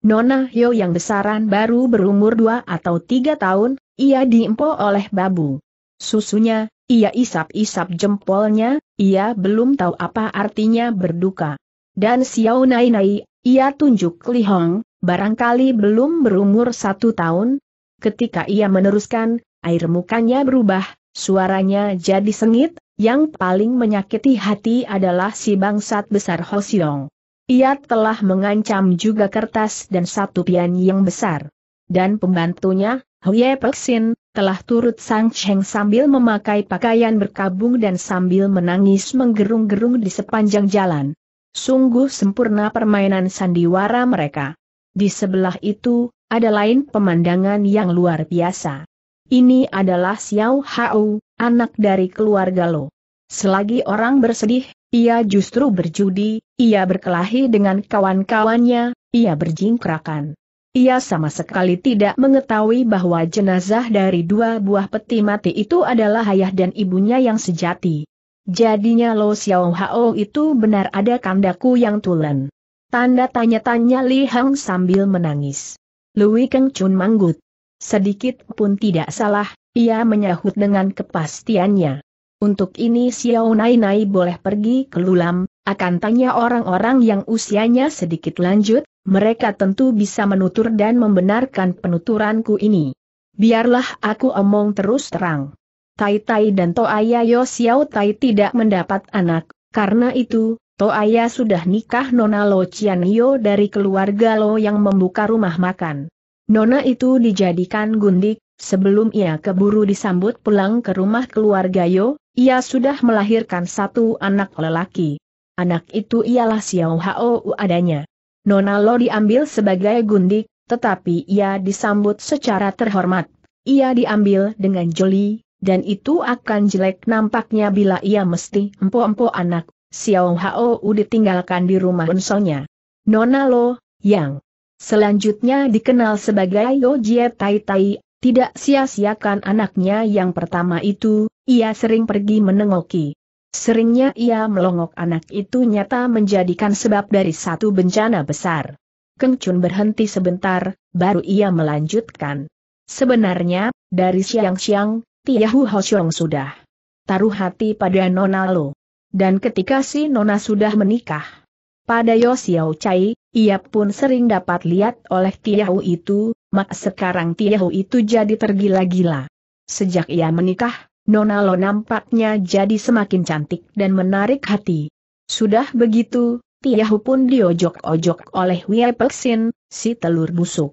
Nona Yo yang besaran baru berumur dua atau tiga tahun, ia diempo oleh babu. Susunya, ia isap-isap jempolnya, ia belum tahu apa artinya berduka. Dan Xiao Nai Nai ia tunjuk Li Hong, barangkali belum berumur satu tahun. Ketika ia meneruskan, air mukanya berubah, suaranya jadi sengit, yang paling menyakiti hati adalah si bangsat besar Ho Siong. Ia telah mengancam juga kertas dan satu pian yang besar. Dan pembantunya, Hye Peksin, telah turut Sang Cheng sambil memakai pakaian berkabung dan sambil menangis menggerung-gerung di sepanjang jalan. Sungguh sempurna permainan sandiwara mereka. Di sebelah itu, ada lain pemandangan yang luar biasa. Ini adalah Xiao Hao, anak dari keluarga Lo. Selagi orang bersedih, ia justru berjudi, ia berkelahi dengan kawan-kawannya, ia berjingkrakan. Ia sama sekali tidak mengetahui bahwa jenazah dari dua buah peti mati itu adalah ayah dan ibunya yang sejati. Jadinya Lo Xiao Hao itu benar ada kandaku yang tulen. Tanda tanya-tanya Li Hang sambil menangis. Lui Keng Chun manggut. Sedikit pun tidak salah, ia menyahut dengan kepastiannya. Untuk ini Xiao Nai Nai boleh pergi ke Lulam, akan tanya orang-orang yang usianya sedikit lanjut, mereka tentu bisa menutur dan membenarkan penuturanku ini. Biarlah aku omong terus terang. Tai Tai dan Toaya Yo Xiao Tai tidak mendapat anak, karena itu, Toaya sudah nikah Nona Lo Chian dari keluarga Lo yang membuka rumah makan. Nona itu dijadikan gundik, sebelum ia keburu disambut pulang ke rumah keluarga Yo, ia sudah melahirkan satu anak lelaki. Anak itu ialah Xiao Hao adanya. Nona Lo diambil sebagai gundik, tetapi ia disambut secara terhormat. Ia diambil dengan joli dan itu akan jelek nampaknya bila ia mesti empo-empo anak, Xiao Hao ditinggalkan di rumah unsonya. Nona Lo, yang selanjutnya dikenal sebagai Yo Jie Tai Tai, tidak sia-siakan anaknya yang pertama itu, ia sering pergi menengoki. Seringnya ia melongok anak itu nyata menjadikan sebab dari satu bencana besar. Keng Chun berhenti sebentar, baru ia melanjutkan. Sebenarnya, dari siang-siang, Tiahu Hoshong sudah taruh hati pada Nona Lo. Dan ketika si Nona sudah menikah, pada Yo Xiao Chai, ia pun sering dapat lihat oleh Tiahu itu, mak sekarang Tiahu itu jadi tergila-gila. Sejak ia menikah, Nona Lo nampaknya jadi semakin cantik dan menarik hati. Sudah begitu, Tiahu pun diojok-ojok oleh Wei Peksin, si telur busuk.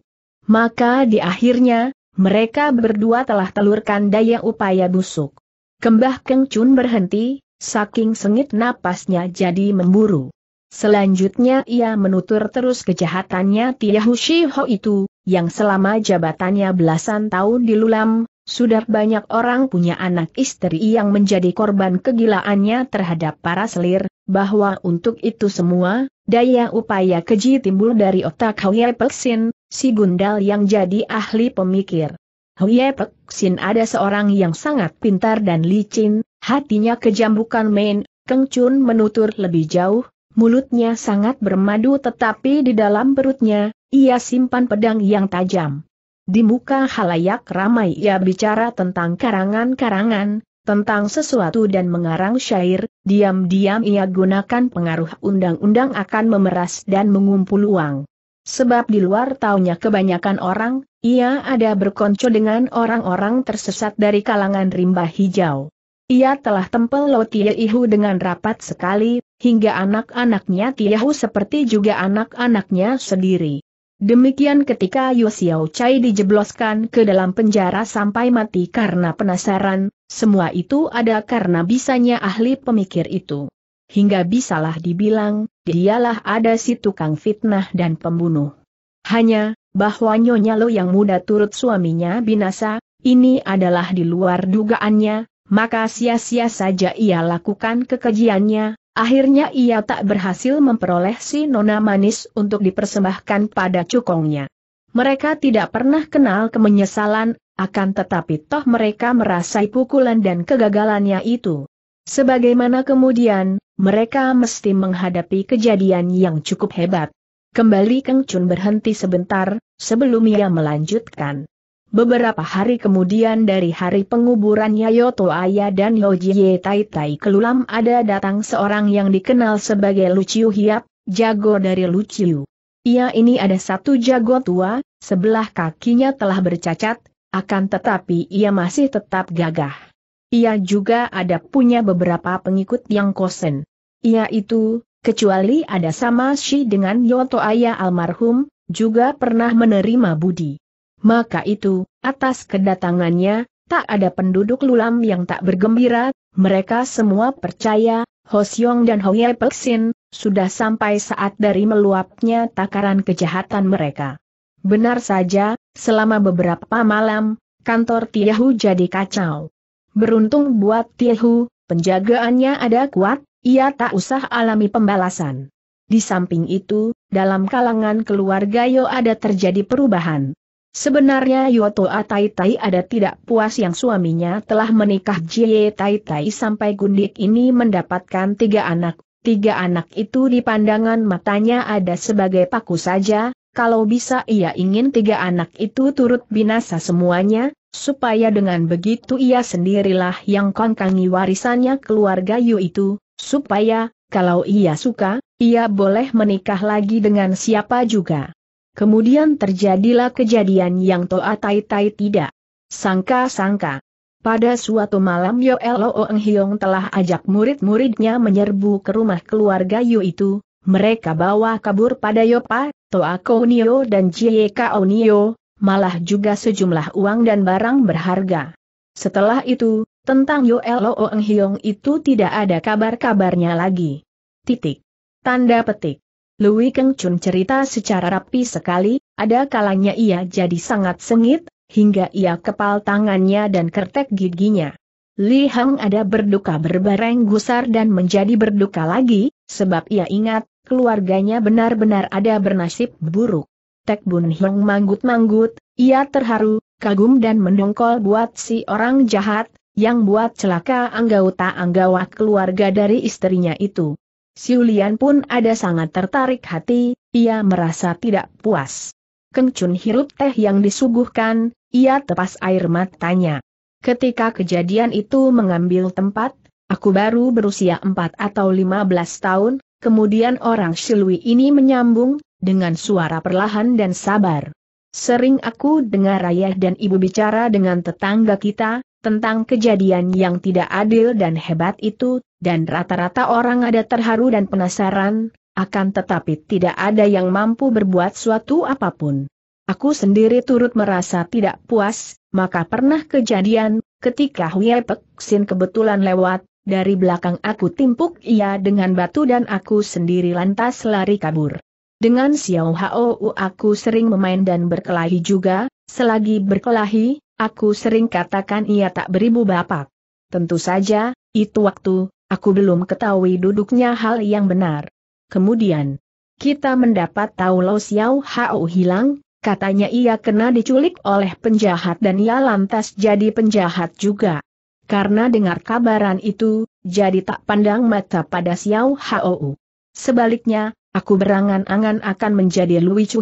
Maka di akhirnya, mereka berdua telah telurkan daya upaya busuk. Kembah Keng berhenti, saking sengit napasnya jadi memburu. Selanjutnya ia menutur terus kejahatannya Tia Hushi Ho itu, yang selama jabatannya belasan tahun di dilulam, sudah banyak orang punya anak istri yang menjadi korban kegilaannya terhadap para selir, bahwa untuk itu semua, daya upaya keji timbul dari otak Hauye Peksin, si Gundal yang jadi ahli pemikir. Huye Pek Sin ada seorang yang sangat pintar dan licin, hatinya kejam bukan main, Keng Chun menutur lebih jauh, mulutnya sangat bermadu tetapi di dalam perutnya, ia simpan pedang yang tajam. Di muka halayak ramai ia bicara tentang karangan-karangan, tentang sesuatu dan mengarang syair, diam-diam ia gunakan pengaruh undang-undang akan memeras dan mengumpul uang. Sebab di luar taunya kebanyakan orang, ia ada berkonco dengan orang-orang tersesat dari kalangan rimba hijau. Ia telah tempel Lo Ihu dengan rapat sekali, hingga anak-anaknya Tiehu seperti juga anak-anaknya sendiri. Demikian ketika Yu Xiao Chai dijebloskan ke dalam penjara sampai mati karena penasaran, semua itu ada karena bisanya ahli pemikir itu hingga bisalah dibilang, dialah ada si tukang fitnah dan pembunuh. Hanya, bahwa Nyonya Lo yang muda turut suaminya binasa, ini adalah di luar dugaannya, maka sia-sia saja ia lakukan kekejiannya, akhirnya ia tak berhasil memperoleh si nona manis untuk dipersembahkan pada cukongnya. Mereka tidak pernah kenal kemenyesalan, akan tetapi toh mereka merasai pukulan dan kegagalannya itu. Sebagaimana kemudian, mereka mesti menghadapi kejadian yang cukup hebat. Kembali Kang Chun berhenti sebentar, sebelum ia melanjutkan. Beberapa hari kemudian dari hari penguburan Yoto Ayah dan Yojiye Tai Tai kelulam ada datang seorang yang dikenal sebagai Luciu Hiap, jago dari Luciu. Ia ini ada satu jago tua, sebelah kakinya telah bercacat, akan tetapi ia masih tetap gagah. Ia juga ada punya beberapa pengikut yang kosen. Ia itu, kecuali ada sama si dengan Yoto Ayah almarhum, juga pernah menerima budi. Maka itu, atas kedatangannya, tak ada penduduk lulam yang tak bergembira, mereka semua percaya, Hosyong dan Hoye Peksin, sudah sampai saat dari meluapnya takaran kejahatan mereka. Benar saja, selama beberapa malam, kantor Tiahu jadi kacau. Beruntung buat Tiehu, penjagaannya ada kuat, ia tak usah alami pembalasan. Di samping itu, dalam kalangan keluarga Yo ada terjadi perubahan. Sebenarnya Yoto Tai Tai ada tidak puas yang suaminya telah menikah Jie Tai Tai sampai Gundik ini mendapatkan tiga anak. Tiga anak itu di pandangan matanya ada sebagai paku saja, kalau bisa ia ingin tiga anak itu turut binasa semuanya, supaya dengan begitu ia sendirilah yang kongkangi warisannya keluarga Yu itu, supaya, kalau ia suka, ia boleh menikah lagi dengan siapa juga. Kemudian terjadilah kejadian yang Toa Tai Tai tidak sangka-sangka. Pada suatu malam Yo Elo Oeng Hiong telah ajak murid-muridnya menyerbu ke rumah keluarga Yu itu, mereka bawa kabur pada Yopa, Toa Kounio dan Jie Kounio, malah juga sejumlah uang dan barang berharga. Setelah itu, tentang Yoelo Oeng Hiong itu tidak ada kabar-kabarnya lagi. Titik. Tanda petik. Lui Keng Chun cerita secara rapi sekali, ada kalanya ia jadi sangat sengit, hingga ia kepal tangannya dan kertek giginya. Li Hang ada berduka berbareng gusar dan menjadi berduka lagi, sebab ia ingat, keluarganya benar-benar ada bernasib buruk. Tek Bun Hiong manggut-manggut, ia terharu, kagum dan mendongkol buat si orang jahat, yang buat celaka anggota anggawa keluarga dari istrinya itu. Siulian pun ada sangat tertarik hati, ia merasa tidak puas. Chun hirup teh yang disuguhkan, ia tepas air matanya. Ketika kejadian itu mengambil tempat, aku baru berusia 4 atau 15 tahun, Kemudian orang Silwi ini menyambung, dengan suara perlahan dan sabar. Sering aku dengar ayah dan ibu bicara dengan tetangga kita, tentang kejadian yang tidak adil dan hebat itu, dan rata-rata orang ada terharu dan penasaran, akan tetapi tidak ada yang mampu berbuat suatu apapun. Aku sendiri turut merasa tidak puas, maka pernah kejadian, ketika Huyepek Sin kebetulan lewat, dari belakang aku timpuk ia dengan batu dan aku sendiri lantas lari kabur. Dengan Xiao Hao aku sering memain dan berkelahi juga, selagi berkelahi, aku sering katakan ia tak beribu bapak. Tentu saja, itu waktu, aku belum ketahui duduknya hal yang benar. Kemudian, kita mendapat tahu Lo Xiao Hao hilang, katanya ia kena diculik oleh penjahat dan ia lantas jadi penjahat juga. Karena dengar kabaran itu, jadi tak pandang mata pada Xiao Hou. Sebaliknya, aku berangan-angan akan menjadi Lui Chu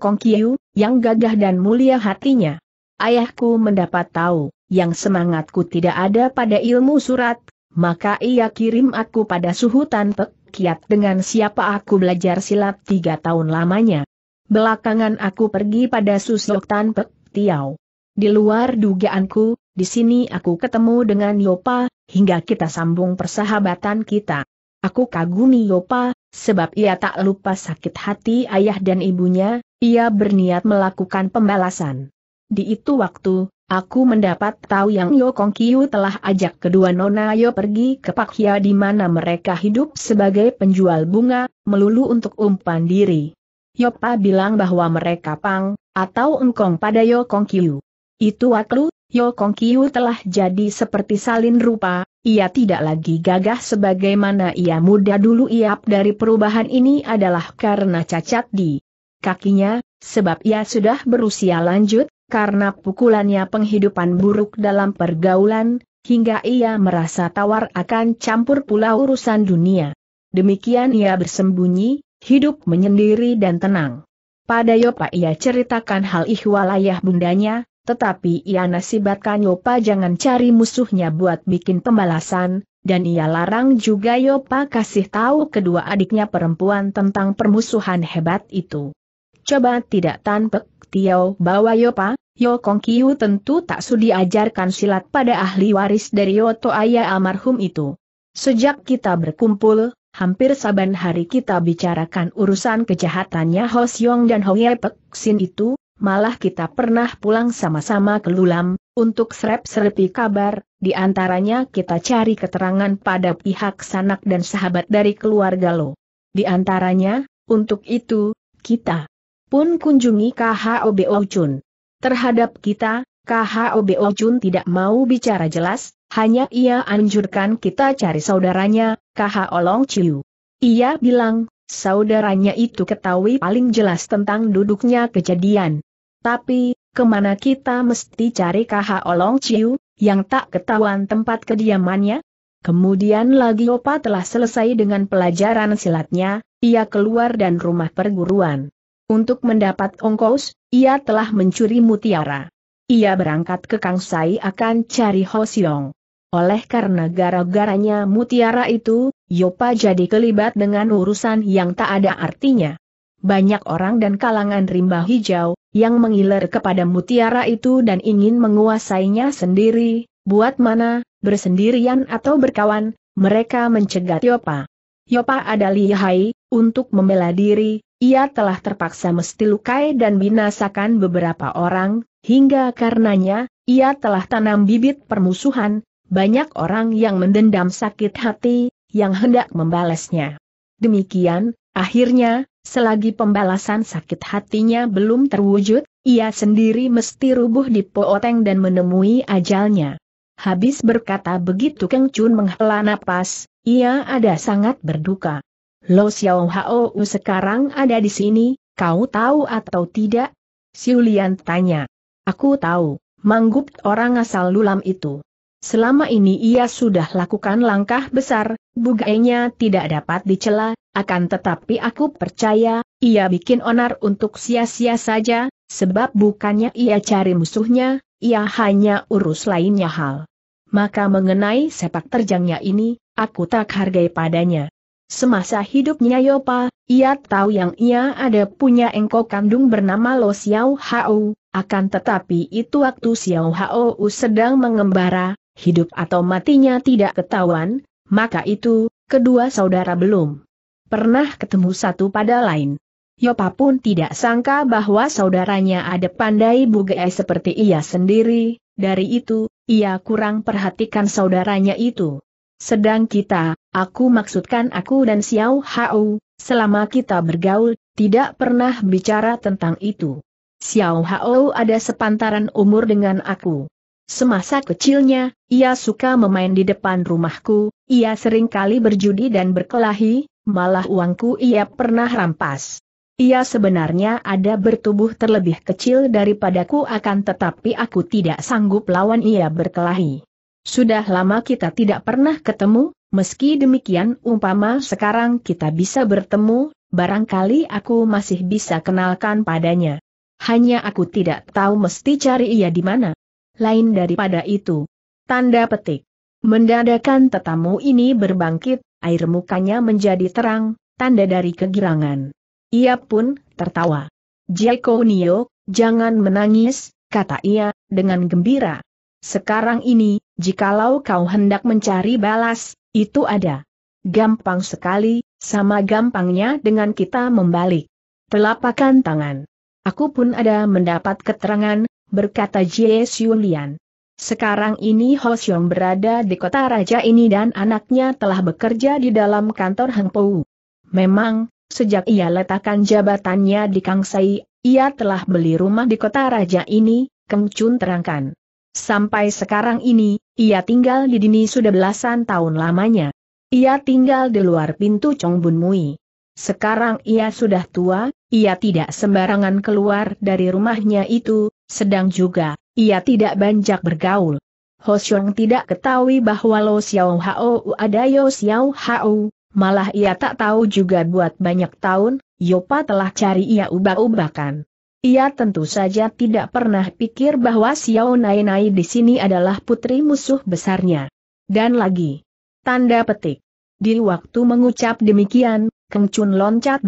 Kong Kiyu, yang gagah dan mulia hatinya. Ayahku mendapat tahu, yang semangatku tidak ada pada ilmu surat, maka ia kirim aku pada suhu tanpa Kiat dengan siapa aku belajar silat tiga tahun lamanya. Belakangan aku pergi pada susuk tanpa Tiau. Di luar dugaanku, di sini aku ketemu dengan Yopa, hingga kita sambung persahabatan kita. Aku kagumi Yopa, sebab ia tak lupa sakit hati ayah dan ibunya, ia berniat melakukan pembalasan. Di itu waktu, aku mendapat tahu yang Yokong Kong Kiu telah ajak kedua nona Yo pergi ke Pakhia di mana mereka hidup sebagai penjual bunga, melulu untuk umpan diri. Yopa bilang bahwa mereka pang, atau engkong pada Yokong Kong Kiu. Itu waktu Yo Kong Kiu telah jadi seperti salin rupa, ia tidak lagi gagah sebagaimana ia muda dulu iap dari perubahan ini adalah karena cacat di kakinya, sebab ia sudah berusia lanjut, karena pukulannya penghidupan buruk dalam pergaulan, hingga ia merasa tawar akan campur pula urusan dunia. Demikian ia bersembunyi, hidup menyendiri dan tenang. Pada Yopa ia ceritakan hal ihwal ayah bundanya, tetapi ia nasibatkan Yopa jangan cari musuhnya buat bikin pembalasan, dan ia larang juga Yopa kasih tahu kedua adiknya perempuan tentang permusuhan hebat itu. Coba tidak tanpa Tiao bawa Yopa, Yo Kong Kiu tentu tak sudi ajarkan silat pada ahli waris dari Yoto Ayah almarhum itu. Sejak kita berkumpul, hampir saban hari kita bicarakan urusan kejahatannya Ho Siong dan Ho Ye Sin itu, malah kita pernah pulang sama-sama ke Lulam, untuk serep-serepi kabar, di antaranya kita cari keterangan pada pihak sanak dan sahabat dari keluarga lo. Di antaranya, untuk itu, kita pun kunjungi KHOBO Chun. Terhadap kita, KHOBO Chun tidak mau bicara jelas, hanya ia anjurkan kita cari saudaranya, KH Olong Chiu. Ia bilang, saudaranya itu ketahui paling jelas tentang duduknya kejadian. Tapi, kemana kita mesti cari KH Olong Ciu, yang tak ketahuan tempat kediamannya? Kemudian lagi Opa telah selesai dengan pelajaran silatnya, ia keluar dan rumah perguruan. Untuk mendapat ongkos, ia telah mencuri mutiara. Ia berangkat ke Kangsai akan cari Siong. Oleh karena gara-garanya mutiara itu, Yopa jadi kelibat dengan urusan yang tak ada artinya. Banyak orang dan kalangan rimba hijau, yang mengiler kepada mutiara itu dan ingin menguasainya sendiri, buat mana, bersendirian atau berkawan, mereka mencegat Yopa. Yopa ada lihai, untuk membela diri, ia telah terpaksa mesti lukai dan binasakan beberapa orang, hingga karenanya, ia telah tanam bibit permusuhan, banyak orang yang mendendam sakit hati, yang hendak membalasnya. Demikian, akhirnya, Selagi pembalasan sakit hatinya belum terwujud, ia sendiri mesti rubuh di pooteng dan menemui ajalnya. Habis berkata begitu Kang Chun menghela napas, ia ada sangat berduka. Lo Xiao Hao sekarang ada di sini, kau tahu atau tidak? Siulian tanya. Aku tahu, manggup orang asal lulam itu. Selama ini ia sudah lakukan langkah besar, bugainya tidak dapat dicela, akan tetapi aku percaya, ia bikin onar untuk sia-sia saja, sebab bukannya ia cari musuhnya, ia hanya urus lainnya hal. Maka mengenai sepak terjangnya ini, aku tak hargai padanya. Semasa hidupnya Yopa, ia tahu yang ia ada punya engkau kandung bernama Lo Xiao Hao, akan tetapi itu waktu Xiao Hao sedang mengembara, hidup atau matinya tidak ketahuan, maka itu, kedua saudara belum pernah ketemu satu pada lain. Yopa pun tidak sangka bahwa saudaranya ada pandai bugai seperti ia sendiri, dari itu, ia kurang perhatikan saudaranya itu. Sedang kita, aku maksudkan aku dan Xiao Hao, selama kita bergaul, tidak pernah bicara tentang itu. Xiao Hao ada sepantaran umur dengan aku. Semasa kecilnya, ia suka memain di depan rumahku, ia seringkali berjudi dan berkelahi, malah uangku ia pernah rampas. Ia sebenarnya ada bertubuh terlebih kecil daripadaku akan tetapi aku tidak sanggup lawan ia berkelahi. Sudah lama kita tidak pernah ketemu, meski demikian umpama sekarang kita bisa bertemu, barangkali aku masih bisa kenalkan padanya. Hanya aku tidak tahu mesti cari ia di mana. Lain daripada itu. Tanda petik. Mendadakan tetamu ini berbangkit, air mukanya menjadi terang, tanda dari kegirangan. Ia pun tertawa. Jeko Nio, jangan menangis, kata ia, dengan gembira. Sekarang ini, jikalau kau hendak mencari balas, itu ada. Gampang sekali, sama gampangnya dengan kita membalik. Telapakan tangan. Aku pun ada mendapat keterangan, berkata Jie Xiulian. Sekarang ini Xiong berada di kota raja ini dan anaknya telah bekerja di dalam kantor Heng Pou. Memang, sejak ia letakkan jabatannya di Kangsai, ia telah beli rumah di kota raja ini, Keng Chun terangkan. Sampai sekarang ini, ia tinggal di Dini sudah belasan tahun lamanya. Ia tinggal di luar pintu Chong Bun Mui. Sekarang ia sudah tua, ia tidak sembarangan keluar dari rumahnya itu, sedang juga ia tidak banyak bergaul. Xiong tidak ketahui bahwa Lo Xiao Hao ada Yo Xiao Hao, malah ia tak tahu juga buat banyak tahun, Yopa telah cari ia ubah ubahkan. Ia tentu saja tidak pernah pikir bahwa Xiao Nai Nai di sini adalah putri musuh besarnya. Dan lagi, tanda petik. Di waktu mengucap demikian, Keng Chun loncat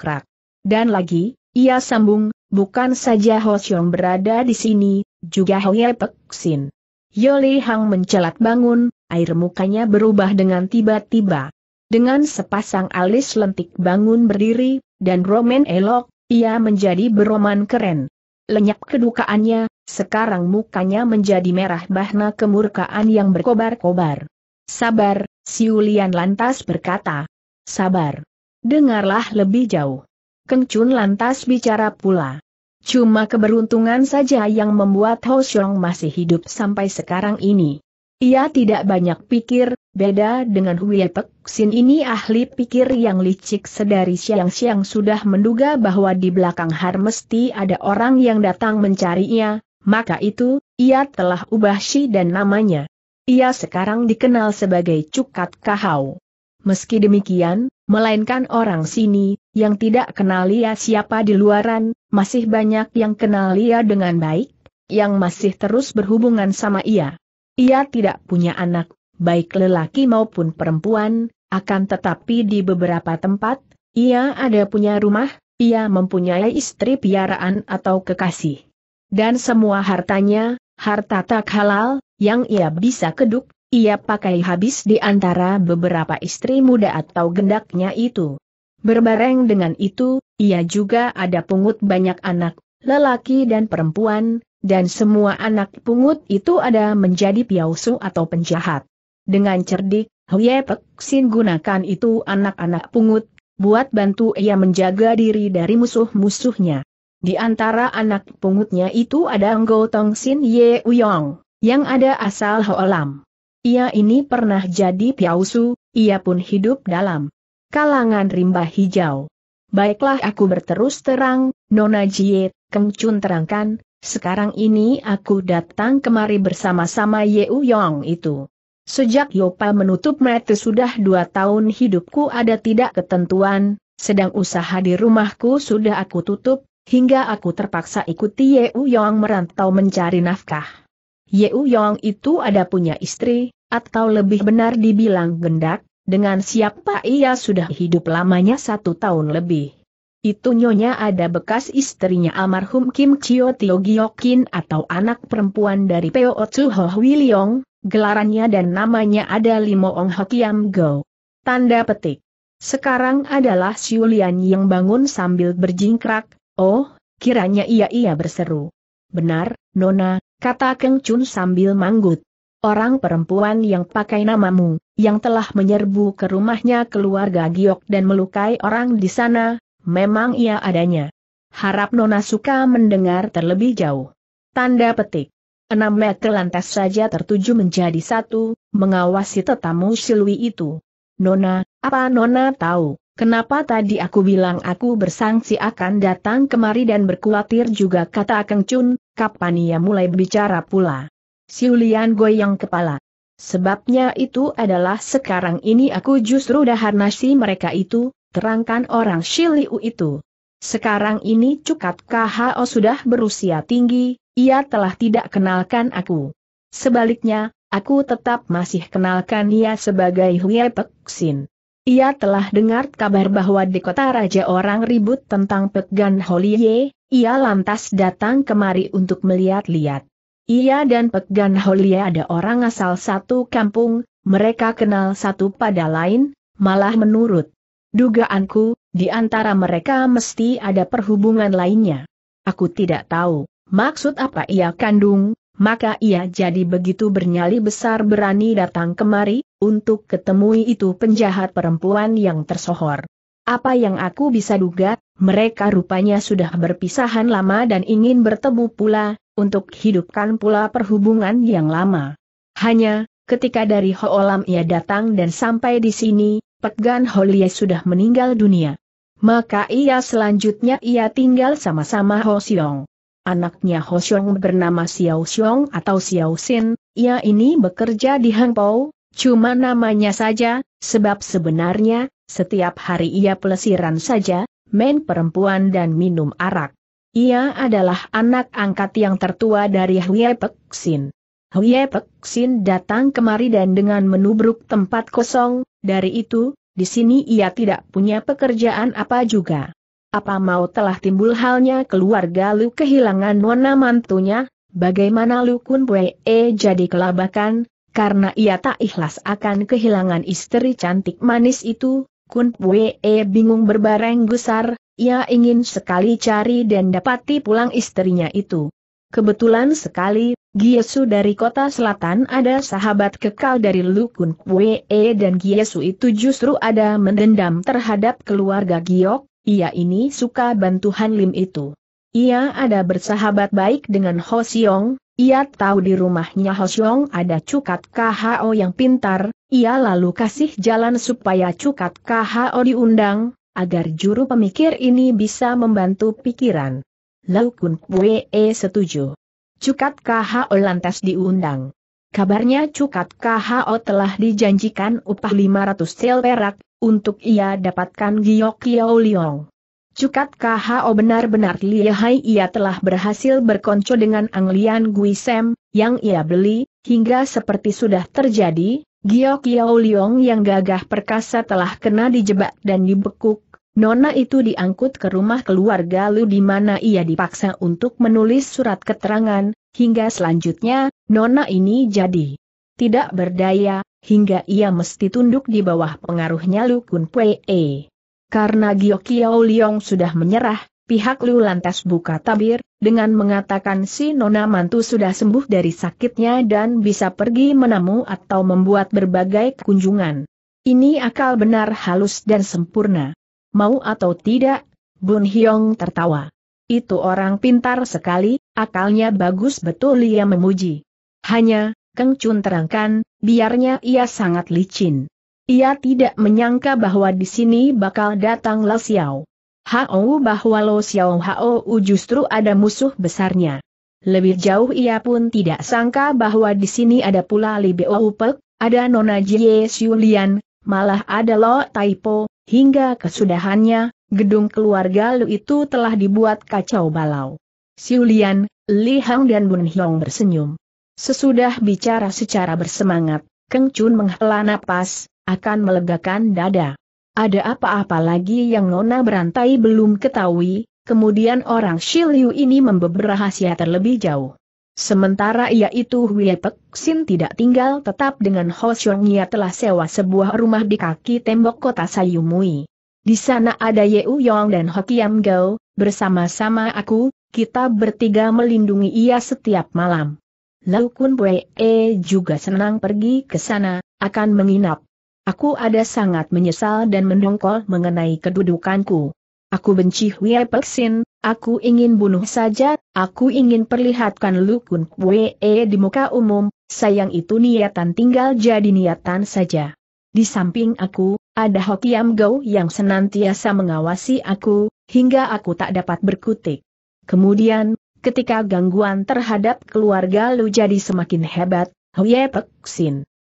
krak. Dan lagi, ia sambung, bukan saja Xiong berada di sini, juga Hoye Pek Sin. Yoli Hang mencelat bangun, air mukanya berubah dengan tiba-tiba. Dengan sepasang alis lentik bangun berdiri, dan roman elok, ia menjadi beroman keren. Lenyap kedukaannya, sekarang mukanya menjadi merah bahna kemurkaan yang berkobar-kobar. Sabar, Siulian lantas berkata. Sabar. Dengarlah lebih jauh. Kengcun lantas bicara pula. Cuma keberuntungan saja yang membuat Ho Xiong masih hidup sampai sekarang ini. Ia tidak banyak pikir, beda dengan Hui Pek Xin ini ahli pikir yang licik sedari siang-siang sudah menduga bahwa di belakang Har mesti ada orang yang datang mencarinya, maka itu, ia telah ubah si dan namanya. Ia sekarang dikenal sebagai Cukat Kahau meski demikian, melainkan orang sini, yang tidak kenal ia siapa di luaran, masih banyak yang kenal ia dengan baik, yang masih terus berhubungan sama ia. Ia tidak punya anak, baik lelaki maupun perempuan, akan tetapi di beberapa tempat, ia ada punya rumah, ia mempunyai istri piaraan atau kekasih. Dan semua hartanya, harta tak halal, yang ia bisa keduk, ia pakai habis di antara beberapa istri muda atau gendaknya itu. Berbareng dengan itu, ia juga ada pungut banyak anak, lelaki dan perempuan, dan semua anak pungut itu ada menjadi piausu atau penjahat. Dengan cerdik, Hye Peksin gunakan itu anak-anak pungut, buat bantu ia menjaga diri dari musuh-musuhnya. Di antara anak pungutnya itu ada Ngo Tong Sin Ye Uyong, yang ada asal Hoalam. Ia ini pernah jadi piausu, ia pun hidup dalam kalangan rimba hijau. Baiklah aku berterus terang, Nona Jie, Keng terangkan, sekarang ini aku datang kemari bersama-sama Yeu Yong itu. Sejak Yopa menutup mata sudah dua tahun hidupku ada tidak ketentuan, sedang usaha di rumahku sudah aku tutup, hingga aku terpaksa ikuti Yeu Yong merantau mencari nafkah. Yeu Yong itu ada punya istri, atau lebih benar dibilang gendak, dengan siapa ia sudah hidup lamanya satu tahun lebih. Itu nyonya ada bekas istrinya almarhum Kim Chio Tio Gyokin atau anak perempuan dari Peo Otsu Ho Wiliong, gelarannya dan namanya ada Limo Ong Hokiam Go. Tanda petik. Sekarang adalah Siulian yang bangun sambil berjingkrak, oh, kiranya ia-ia berseru. Benar, Nona, kata Keng Chun sambil manggut orang perempuan yang pakai namamu, yang telah menyerbu ke rumahnya keluarga Giok dan melukai orang di sana, memang ia adanya. Harap Nona suka mendengar terlebih jauh. Tanda petik. Enam meter lantas saja tertuju menjadi satu, mengawasi tetamu Silwi itu. Nona, apa Nona tahu, Kenapa tadi aku bilang aku bersangsi akan datang kemari dan berkuatir juga kata Kang Chun, kapan ia mulai bicara pula. Siulian goyang kepala. Sebabnya itu adalah sekarang ini aku justru dahar nasi mereka itu, terangkan orang Shiliu itu. Sekarang ini Cukat KHO sudah berusia tinggi, ia telah tidak kenalkan aku. Sebaliknya, aku tetap masih kenalkan ia sebagai Hwie Peksin. Ia telah dengar kabar bahwa di kota raja orang ribut tentang Pegan Holie, ia lantas datang kemari untuk melihat-lihat. Ia dan Pek Holia ada orang asal satu kampung, mereka kenal satu pada lain, malah menurut dugaanku, di antara mereka mesti ada perhubungan lainnya. Aku tidak tahu maksud apa ia kandung, maka ia jadi begitu bernyali besar berani datang kemari, untuk ketemui itu penjahat perempuan yang tersohor. Apa yang aku bisa duga, mereka rupanya sudah berpisahan lama dan ingin bertemu pula, untuk hidupkan pula perhubungan yang lama. Hanya, ketika dari Hoolam ia datang dan sampai di sini, Pek Gan Holie sudah meninggal dunia. Maka ia selanjutnya ia tinggal sama-sama Ho Xiong. Anaknya Ho Xiong bernama Xiao Xiong atau Xiao Xin, ia ini bekerja di Hang Pau, cuma namanya saja, sebab sebenarnya, setiap hari ia pelesiran saja, main perempuan dan minum arak. Ia adalah anak angkat yang tertua dari Hwie Pek Sin. Hwie Pek Sin datang kemari dan dengan menubruk tempat kosong, dari itu, di sini ia tidak punya pekerjaan apa juga. Apa mau telah timbul halnya keluarga Lu kehilangan nona mantunya, bagaimana Lu Kun Pue e jadi kelabakan, karena ia tak ikhlas akan kehilangan istri cantik manis itu, Kun Pue e bingung berbareng besar. Ia ingin sekali cari dan dapati pulang istrinya itu. Kebetulan sekali, Giesu dari kota selatan ada sahabat kekal dari Lukun Kwe e dan Giesu itu justru ada mendendam terhadap keluarga Giok, ia ini suka bantu Lim itu. Ia ada bersahabat baik dengan Ho Siong, ia tahu di rumahnya Ho Siong ada Cukat KHO yang pintar, ia lalu kasih jalan supaya Cukat KHO diundang, agar juru pemikir ini bisa membantu pikiran. Lau Kun Pue e setuju. Cukat KHO lantas diundang. Kabarnya Cukat KHO telah dijanjikan upah 500 sel perak, untuk ia dapatkan Giok Kiao Liong. Cukat KHO benar-benar lihai ia telah berhasil berkonco dengan Anglian Guisem, yang ia beli, hingga seperti sudah terjadi, Giok Yao Liong yang gagah perkasa telah kena dijebak dan dibekuk, Nona itu diangkut ke rumah keluarga Lu di mana ia dipaksa untuk menulis surat keterangan, hingga selanjutnya, Nona ini jadi tidak berdaya, hingga ia mesti tunduk di bawah pengaruhnya Lu Kun Pue. Karena Gio Kiao Liong sudah menyerah, pihak Lu lantas buka tabir, dengan mengatakan si Nona Mantu sudah sembuh dari sakitnya dan bisa pergi menamu atau membuat berbagai kunjungan. Ini akal benar halus dan sempurna mau atau tidak, Bun Hyong tertawa. Itu orang pintar sekali, akalnya bagus betul ia memuji. Hanya, Keng Chun terangkan, biarnya ia sangat licin. Ia tidak menyangka bahwa di sini bakal datang Lo Xiao. Hao bahwa Lo Xiao Hao justru ada musuh besarnya. Lebih jauh ia pun tidak sangka bahwa di sini ada pula Li Beo Upek, ada Nona Jie Lian, malah ada Lo Taipo, Hingga kesudahannya, gedung keluarga Lu itu telah dibuat kacau balau. Siulian, Li Hang dan Bun Hiong bersenyum. Sesudah bicara secara bersemangat, Keng Chun menghela napas, akan melegakan dada. Ada apa-apa lagi yang Nona berantai belum ketahui, kemudian orang Shiliu ini membeber rahasia terlebih jauh. Sementara ia itu Hwie Pek Sin tidak tinggal tetap dengan Ho Xiong ia telah sewa sebuah rumah di kaki tembok kota Sayumui. Di sana ada Yeu Yong dan Ho Kiam Gao, bersama-sama aku, kita bertiga melindungi ia setiap malam. Lau Kun Bue e juga senang pergi ke sana, akan menginap. Aku ada sangat menyesal dan mendongkol mengenai kedudukanku. Aku benci Hwie Pek Sin, aku ingin bunuh saja Aku ingin perlihatkan Lukun Kwe e di muka umum, sayang itu niatan tinggal jadi niatan saja. Di samping aku, ada Hokiam Gou yang senantiasa mengawasi aku, hingga aku tak dapat berkutik. Kemudian, ketika gangguan terhadap keluarga Lu jadi semakin hebat, Hoye Pek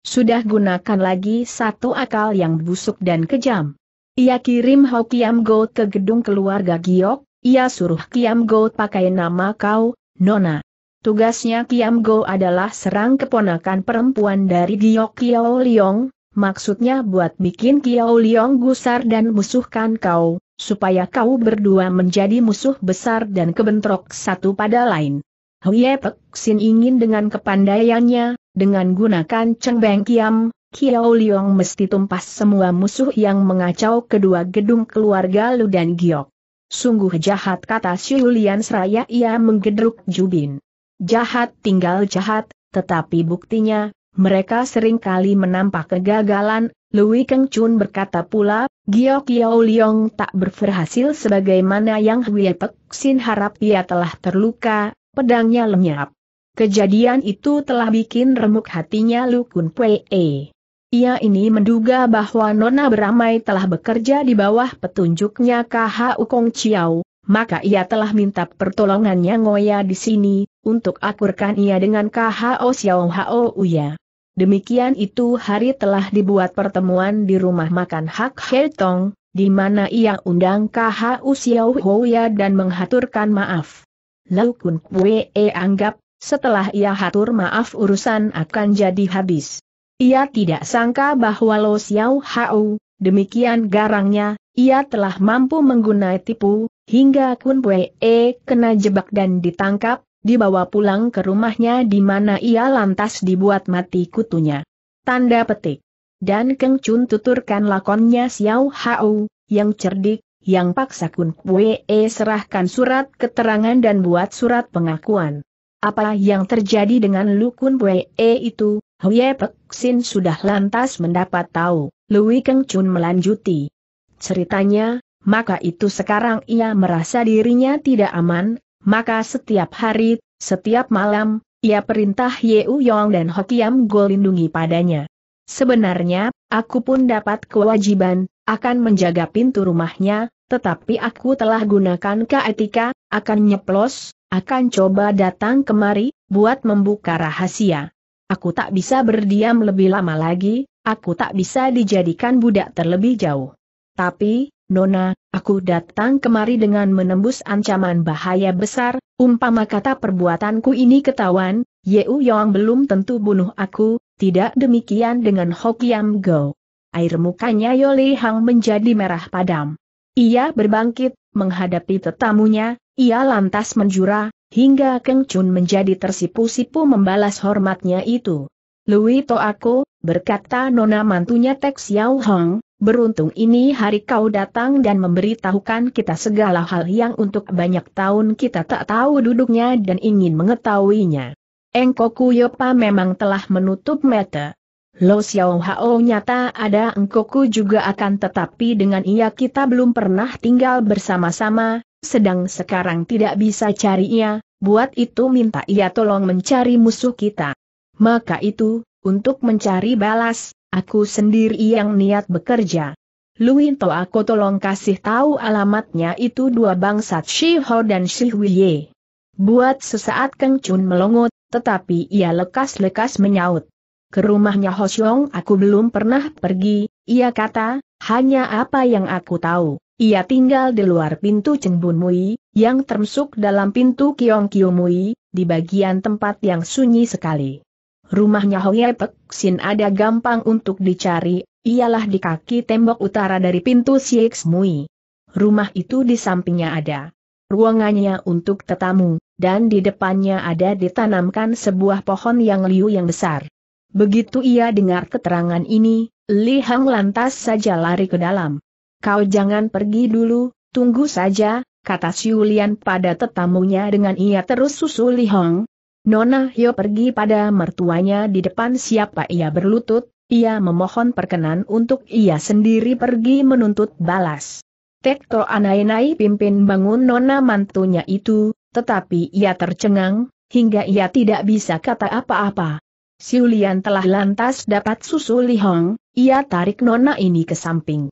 Sudah gunakan lagi satu akal yang busuk dan kejam. Ia kirim Hokiam Go ke gedung keluarga Giok, ia suruh Kiam Go pakai nama kau, Nona. Tugasnya Kiam Go adalah serang keponakan perempuan dari Giok Kiao Liong, maksudnya buat bikin Kiao Liong gusar dan musuhkan kau, supaya kau berdua menjadi musuh besar dan kebentrok satu pada lain. Huye Pek Sin ingin dengan kepandaiannya, dengan gunakan cengbeng Kiam, Kiao Liong mesti tumpas semua musuh yang mengacau kedua gedung keluarga Lu dan Giok. Sungguh jahat kata Siulian seraya ia menggedruk Jubin. Jahat tinggal jahat, tetapi buktinya, mereka sering kali menampak kegagalan, Lui Keng Chun berkata pula, Gio Kio Liong tak berhasil sebagaimana yang Hwie Pek Sin harap ia telah terluka, pedangnya lenyap. Kejadian itu telah bikin remuk hatinya Lu Kun Pwee. Ia ini menduga bahwa Nona Beramai telah bekerja di bawah petunjuknya KH Ukong Chiao, maka ia telah minta pertolongannya Ngoya di sini, untuk akurkan ia dengan KH O Xiao Hao Uya. Demikian itu hari telah dibuat pertemuan di rumah makan Hak He Tong, di mana ia undang KH U Xiao Uya dan menghaturkan maaf. Lau Kun Kwe anggap, setelah ia hatur maaf urusan akan jadi habis. Ia tidak sangka bahwa Lo Xiao Hao, demikian garangnya, ia telah mampu menggunai tipu, hingga Kun Pue e kena jebak dan ditangkap, dibawa pulang ke rumahnya di mana ia lantas dibuat mati kutunya. Tanda petik. Dan Keng Chun tuturkan lakonnya Xiao Hao, yang cerdik, yang paksa Kun Pue e serahkan surat keterangan dan buat surat pengakuan. Apa yang terjadi dengan Lukun Pue E itu, Hye Peksin sudah lantas mendapat tahu, Lui Keng Chun melanjuti. Ceritanya, maka itu sekarang ia merasa dirinya tidak aman, maka setiap hari, setiap malam, ia perintah Ye Uyong dan Hokiam Go lindungi padanya. Sebenarnya, aku pun dapat kewajiban, akan menjaga pintu rumahnya, tetapi aku telah gunakan keetika, akan nyeplos, akan coba datang kemari, buat membuka rahasia. Aku tak bisa berdiam lebih lama lagi, aku tak bisa dijadikan budak terlebih jauh. Tapi, Nona, aku datang kemari dengan menembus ancaman bahaya besar, umpama kata perbuatanku ini ketahuan, Yeu Yong belum tentu bunuh aku, tidak demikian dengan Hokiam Go. Air mukanya Yoli Hang menjadi merah padam. Ia berbangkit, menghadapi tetamunya, ia lantas menjura, hingga Keng Chun menjadi tersipu-sipu membalas hormatnya itu. Lui to aku, berkata nona mantunya Tek Xiao Hong, beruntung ini hari kau datang dan memberitahukan kita segala hal yang untuk banyak tahun kita tak tahu duduknya dan ingin mengetahuinya. Engkoku Yopa memang telah menutup mata. Lo Xiao Hao nyata ada engkoku juga akan tetapi dengan ia kita belum pernah tinggal bersama-sama, sedang sekarang tidak bisa cari ia, buat itu minta ia tolong mencari musuh kita. Maka itu, untuk mencari balas, aku sendiri yang niat bekerja. luin, Luinto aku tolong kasih tahu alamatnya itu dua bangsat Shiho dan Shihuye. Buat sesaat chun melongot, tetapi ia lekas-lekas menyaut. Ke rumahnya Hosyong aku belum pernah pergi, ia kata, hanya apa yang aku tahu. Ia tinggal di luar pintu Cengbun Mui, yang termasuk dalam pintu Kiong Kiu Mui, di bagian tempat yang sunyi sekali. Rumahnya Hong Pek Sin ada gampang untuk dicari, ialah di kaki tembok utara dari pintu Siex Mui. Rumah itu di sampingnya ada ruangannya untuk tetamu, dan di depannya ada ditanamkan sebuah pohon yang liu yang besar. Begitu ia dengar keterangan ini, Li Hang lantas saja lari ke dalam kau jangan pergi dulu, tunggu saja, kata Siulian pada tetamunya dengan ia terus susul Hong. Nona Hyo pergi pada mertuanya di depan siapa ia berlutut, ia memohon perkenan untuk ia sendiri pergi menuntut balas. Tekto Anainai pimpin bangun nona mantunya itu, tetapi ia tercengang, hingga ia tidak bisa kata apa-apa. Siulian telah lantas dapat susul Hong, ia tarik nona ini ke samping.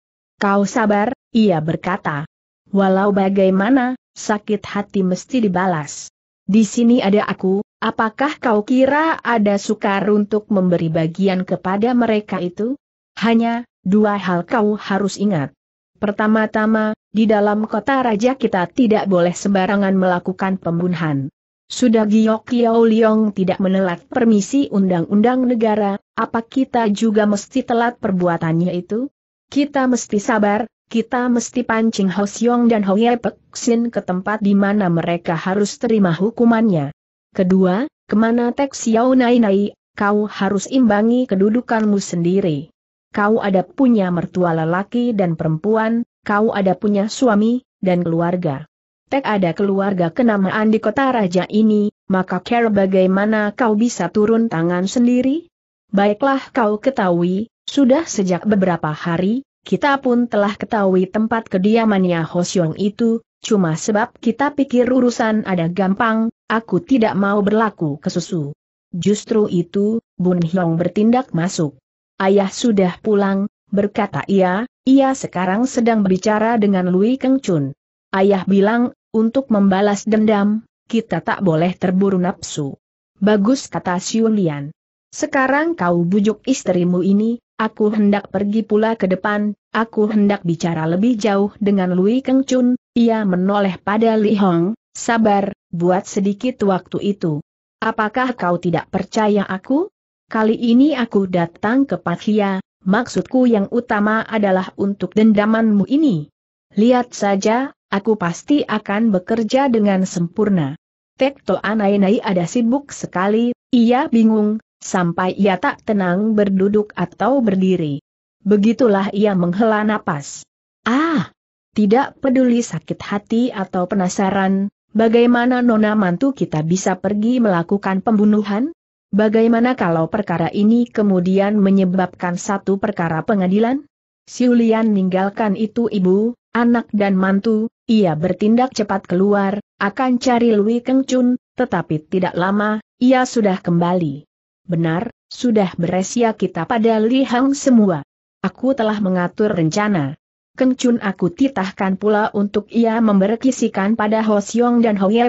Kau sabar, ia berkata. Walau bagaimana, sakit hati mesti dibalas. Di sini ada aku, apakah kau kira ada sukar untuk memberi bagian kepada mereka itu? Hanya, dua hal kau harus ingat. Pertama-tama, di dalam kota raja kita tidak boleh sembarangan melakukan pembunuhan. Sudah Giok Kiao Liong tidak menelat permisi undang-undang negara, apa kita juga mesti telat perbuatannya itu? Kita mesti sabar, kita mesti pancing Ho Xiong dan Ho ke tempat di mana mereka harus terima hukumannya. Kedua, kemana Tek Xiao Nai Nai, kau harus imbangi kedudukanmu sendiri. Kau ada punya mertua lelaki dan perempuan, kau ada punya suami, dan keluarga. Tek ada keluarga kenamaan di kota raja ini, maka care bagaimana kau bisa turun tangan sendiri? Baiklah kau ketahui, sudah sejak beberapa hari, kita pun telah ketahui tempat kediamannya Hosyong itu, cuma sebab kita pikir urusan ada gampang, aku tidak mau berlaku kesusu. Justru itu, Bun Hyong bertindak masuk. Ayah sudah pulang, berkata ia, ia sekarang sedang berbicara dengan Lui Keng Chun. Ayah bilang, untuk membalas dendam, kita tak boleh terburu nafsu. Bagus kata Siulian. Sekarang kau bujuk istrimu ini, aku hendak pergi pula ke depan, aku hendak bicara lebih jauh dengan Lui Keng Chun, ia menoleh pada Li Hong, sabar, buat sedikit waktu itu. Apakah kau tidak percaya aku? Kali ini aku datang ke Hia, maksudku yang utama adalah untuk dendamanmu ini. Lihat saja, aku pasti akan bekerja dengan sempurna. Tekto Nai ada sibuk sekali, ia bingung, sampai ia tak tenang berduduk atau berdiri. Begitulah ia menghela napas. Ah! Tidak peduli sakit hati atau penasaran, bagaimana nona mantu kita bisa pergi melakukan pembunuhan? Bagaimana kalau perkara ini kemudian menyebabkan satu perkara pengadilan? Siulian ninggalkan itu ibu, anak dan mantu, ia bertindak cepat keluar, akan cari Lui kencun, tetapi tidak lama, ia sudah kembali. Benar, sudah beresia kita pada Li Hang semua. Aku telah mengatur rencana. Kencun aku titahkan pula untuk ia memberkisikan pada Ho Xiong dan Ho Ye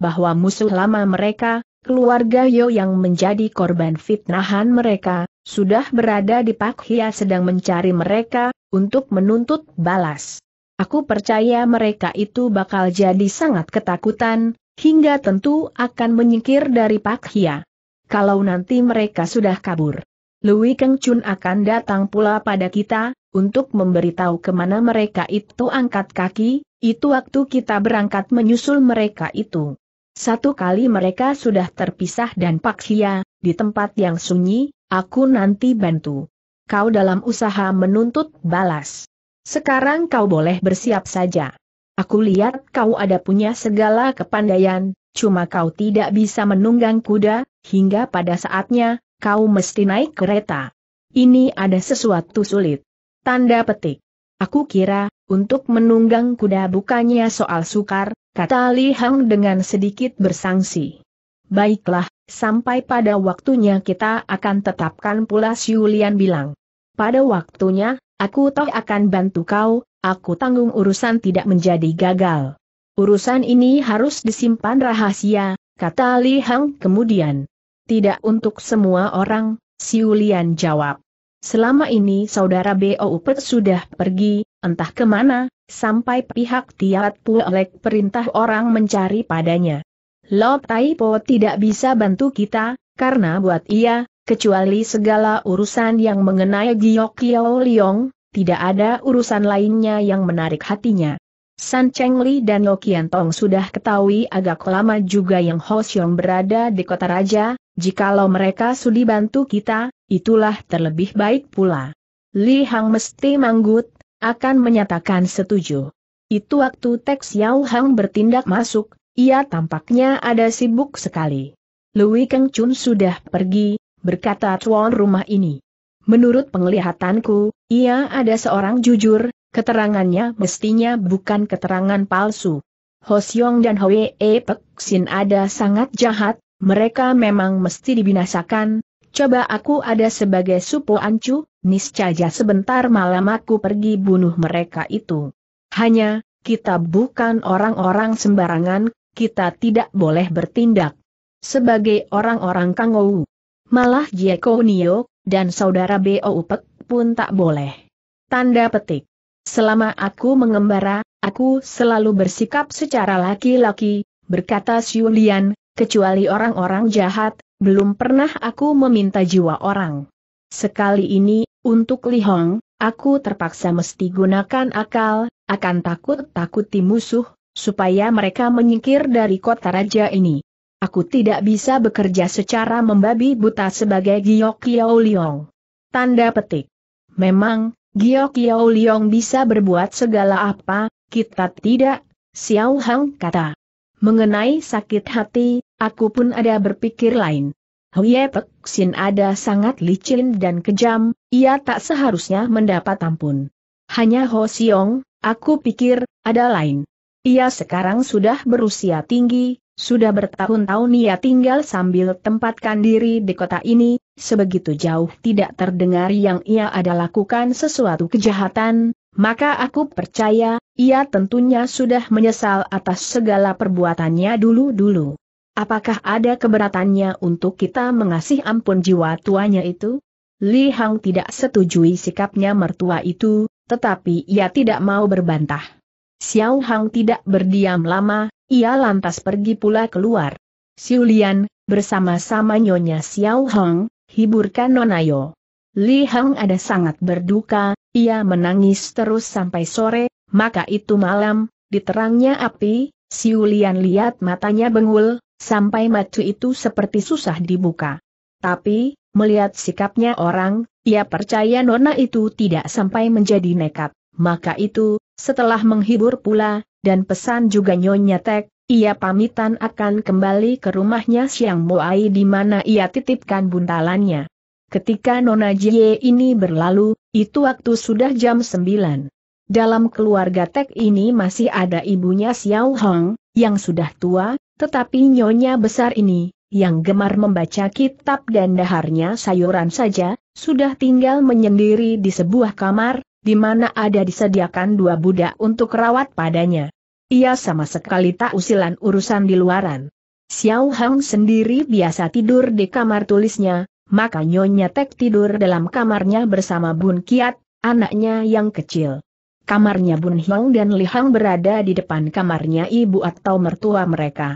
bahwa musuh lama mereka, keluarga Yo yang menjadi korban fitnahan mereka, sudah berada di Pak Hia sedang mencari mereka, untuk menuntut balas. Aku percaya mereka itu bakal jadi sangat ketakutan, hingga tentu akan menyingkir dari Pak Hia kalau nanti mereka sudah kabur. Lui Keng Chun akan datang pula pada kita, untuk memberitahu kemana mereka itu angkat kaki, itu waktu kita berangkat menyusul mereka itu. Satu kali mereka sudah terpisah dan Paksia, di tempat yang sunyi, aku nanti bantu. Kau dalam usaha menuntut balas. Sekarang kau boleh bersiap saja. Aku lihat kau ada punya segala kepandaian, cuma kau tidak bisa menunggang kuda, hingga pada saatnya, kau mesti naik kereta. Ini ada sesuatu sulit. Tanda petik. Aku kira, untuk menunggang kuda bukannya soal sukar, kata Li Hang dengan sedikit bersangsi. Baiklah, sampai pada waktunya kita akan tetapkan pula Siulian bilang. Pada waktunya, aku toh akan bantu kau, aku tanggung urusan tidak menjadi gagal. Urusan ini harus disimpan rahasia, kata Li Hang kemudian. Tidak untuk semua orang, Siulian jawab. Selama ini saudara B.O. Upet sudah pergi, entah kemana, sampai pihak Tiat Puelek perintah orang mencari padanya. Lo Taipo tidak bisa bantu kita, karena buat ia, kecuali segala urusan yang mengenai Giok Liong, tidak ada urusan lainnya yang menarik hatinya. San Cheng Li dan Lo Kian Tong sudah ketahui agak lama juga yang Ho Xiong berada di kota raja, jikalau mereka sudi bantu kita, itulah terlebih baik pula. Li Hang mesti manggut, akan menyatakan setuju. Itu waktu Tek Xiao Hang bertindak masuk, ia tampaknya ada sibuk sekali. Lui Keng Chun sudah pergi, berkata tuan rumah ini. Menurut penglihatanku, ia ada seorang jujur, keterangannya mestinya bukan keterangan palsu. Hosyong dan Hwee Pek Sin ada sangat jahat, mereka memang mesti dibinasakan. Coba aku ada sebagai supo ancu, niscaya sebentar malam aku pergi bunuh mereka itu. Hanya, kita bukan orang-orang sembarangan, kita tidak boleh bertindak. Sebagai orang-orang kangou. Malah Jiekonio, dan saudara BO Upek pun tak boleh. Tanda petik. Selama aku mengembara, aku selalu bersikap secara laki-laki, berkata Siulian, kecuali orang-orang jahat, belum pernah aku meminta jiwa orang. Sekali ini, untuk Li Hong, aku terpaksa mesti gunakan akal, akan takut-takuti musuh, supaya mereka menyingkir dari kota raja ini. Aku tidak bisa bekerja secara membabi buta sebagai Giok Kiao Liong. Tanda petik. Memang, Giok Kiao Liong bisa berbuat segala apa, kita tidak, Xiao Hang kata. Mengenai sakit hati, aku pun ada berpikir lain. Huye Pek Sin ada sangat licin dan kejam, ia tak seharusnya mendapat ampun. Hanya Ho Siong, aku pikir, ada lain. Ia sekarang sudah berusia tinggi, sudah bertahun-tahun ia tinggal sambil tempatkan diri di kota ini, sebegitu jauh tidak terdengar yang ia ada lakukan sesuatu kejahatan, maka aku percaya, ia tentunya sudah menyesal atas segala perbuatannya dulu-dulu. Apakah ada keberatannya untuk kita mengasih ampun jiwa tuanya itu? Li Hang tidak setujui sikapnya mertua itu, tetapi ia tidak mau berbantah. Xiao Hang tidak berdiam lama, ia lantas pergi pula keluar. Siulian, bersama-sama Nyonya Xiao Hong, hiburkan Nonayo. Li Hong ada sangat berduka, ia menangis terus sampai sore, maka itu malam, diterangnya api, Siulian lihat matanya bengul, sampai mata itu seperti susah dibuka. Tapi, melihat sikapnya orang, ia percaya Nona itu tidak sampai menjadi nekat. Maka itu, setelah menghibur pula, dan pesan juga Nyonya Tek, ia pamitan akan kembali ke rumahnya Siang Moai di mana ia titipkan buntalannya. Ketika Nona Jie ini berlalu, itu waktu sudah jam 9. Dalam keluarga Tek ini masih ada ibunya Xiao Hong, yang sudah tua, tetapi Nyonya besar ini, yang gemar membaca kitab dan daharnya sayuran saja, sudah tinggal menyendiri di sebuah kamar, di mana ada disediakan dua budak untuk rawat padanya. Ia sama sekali tak usilan urusan di luaran. Xiao Hang sendiri biasa tidur di kamar tulisnya, maka Nyonya Tek tidur dalam kamarnya bersama Bun Kiat, anaknya yang kecil. Kamarnya Bun Hiong dan Li Hang berada di depan kamarnya ibu atau mertua mereka.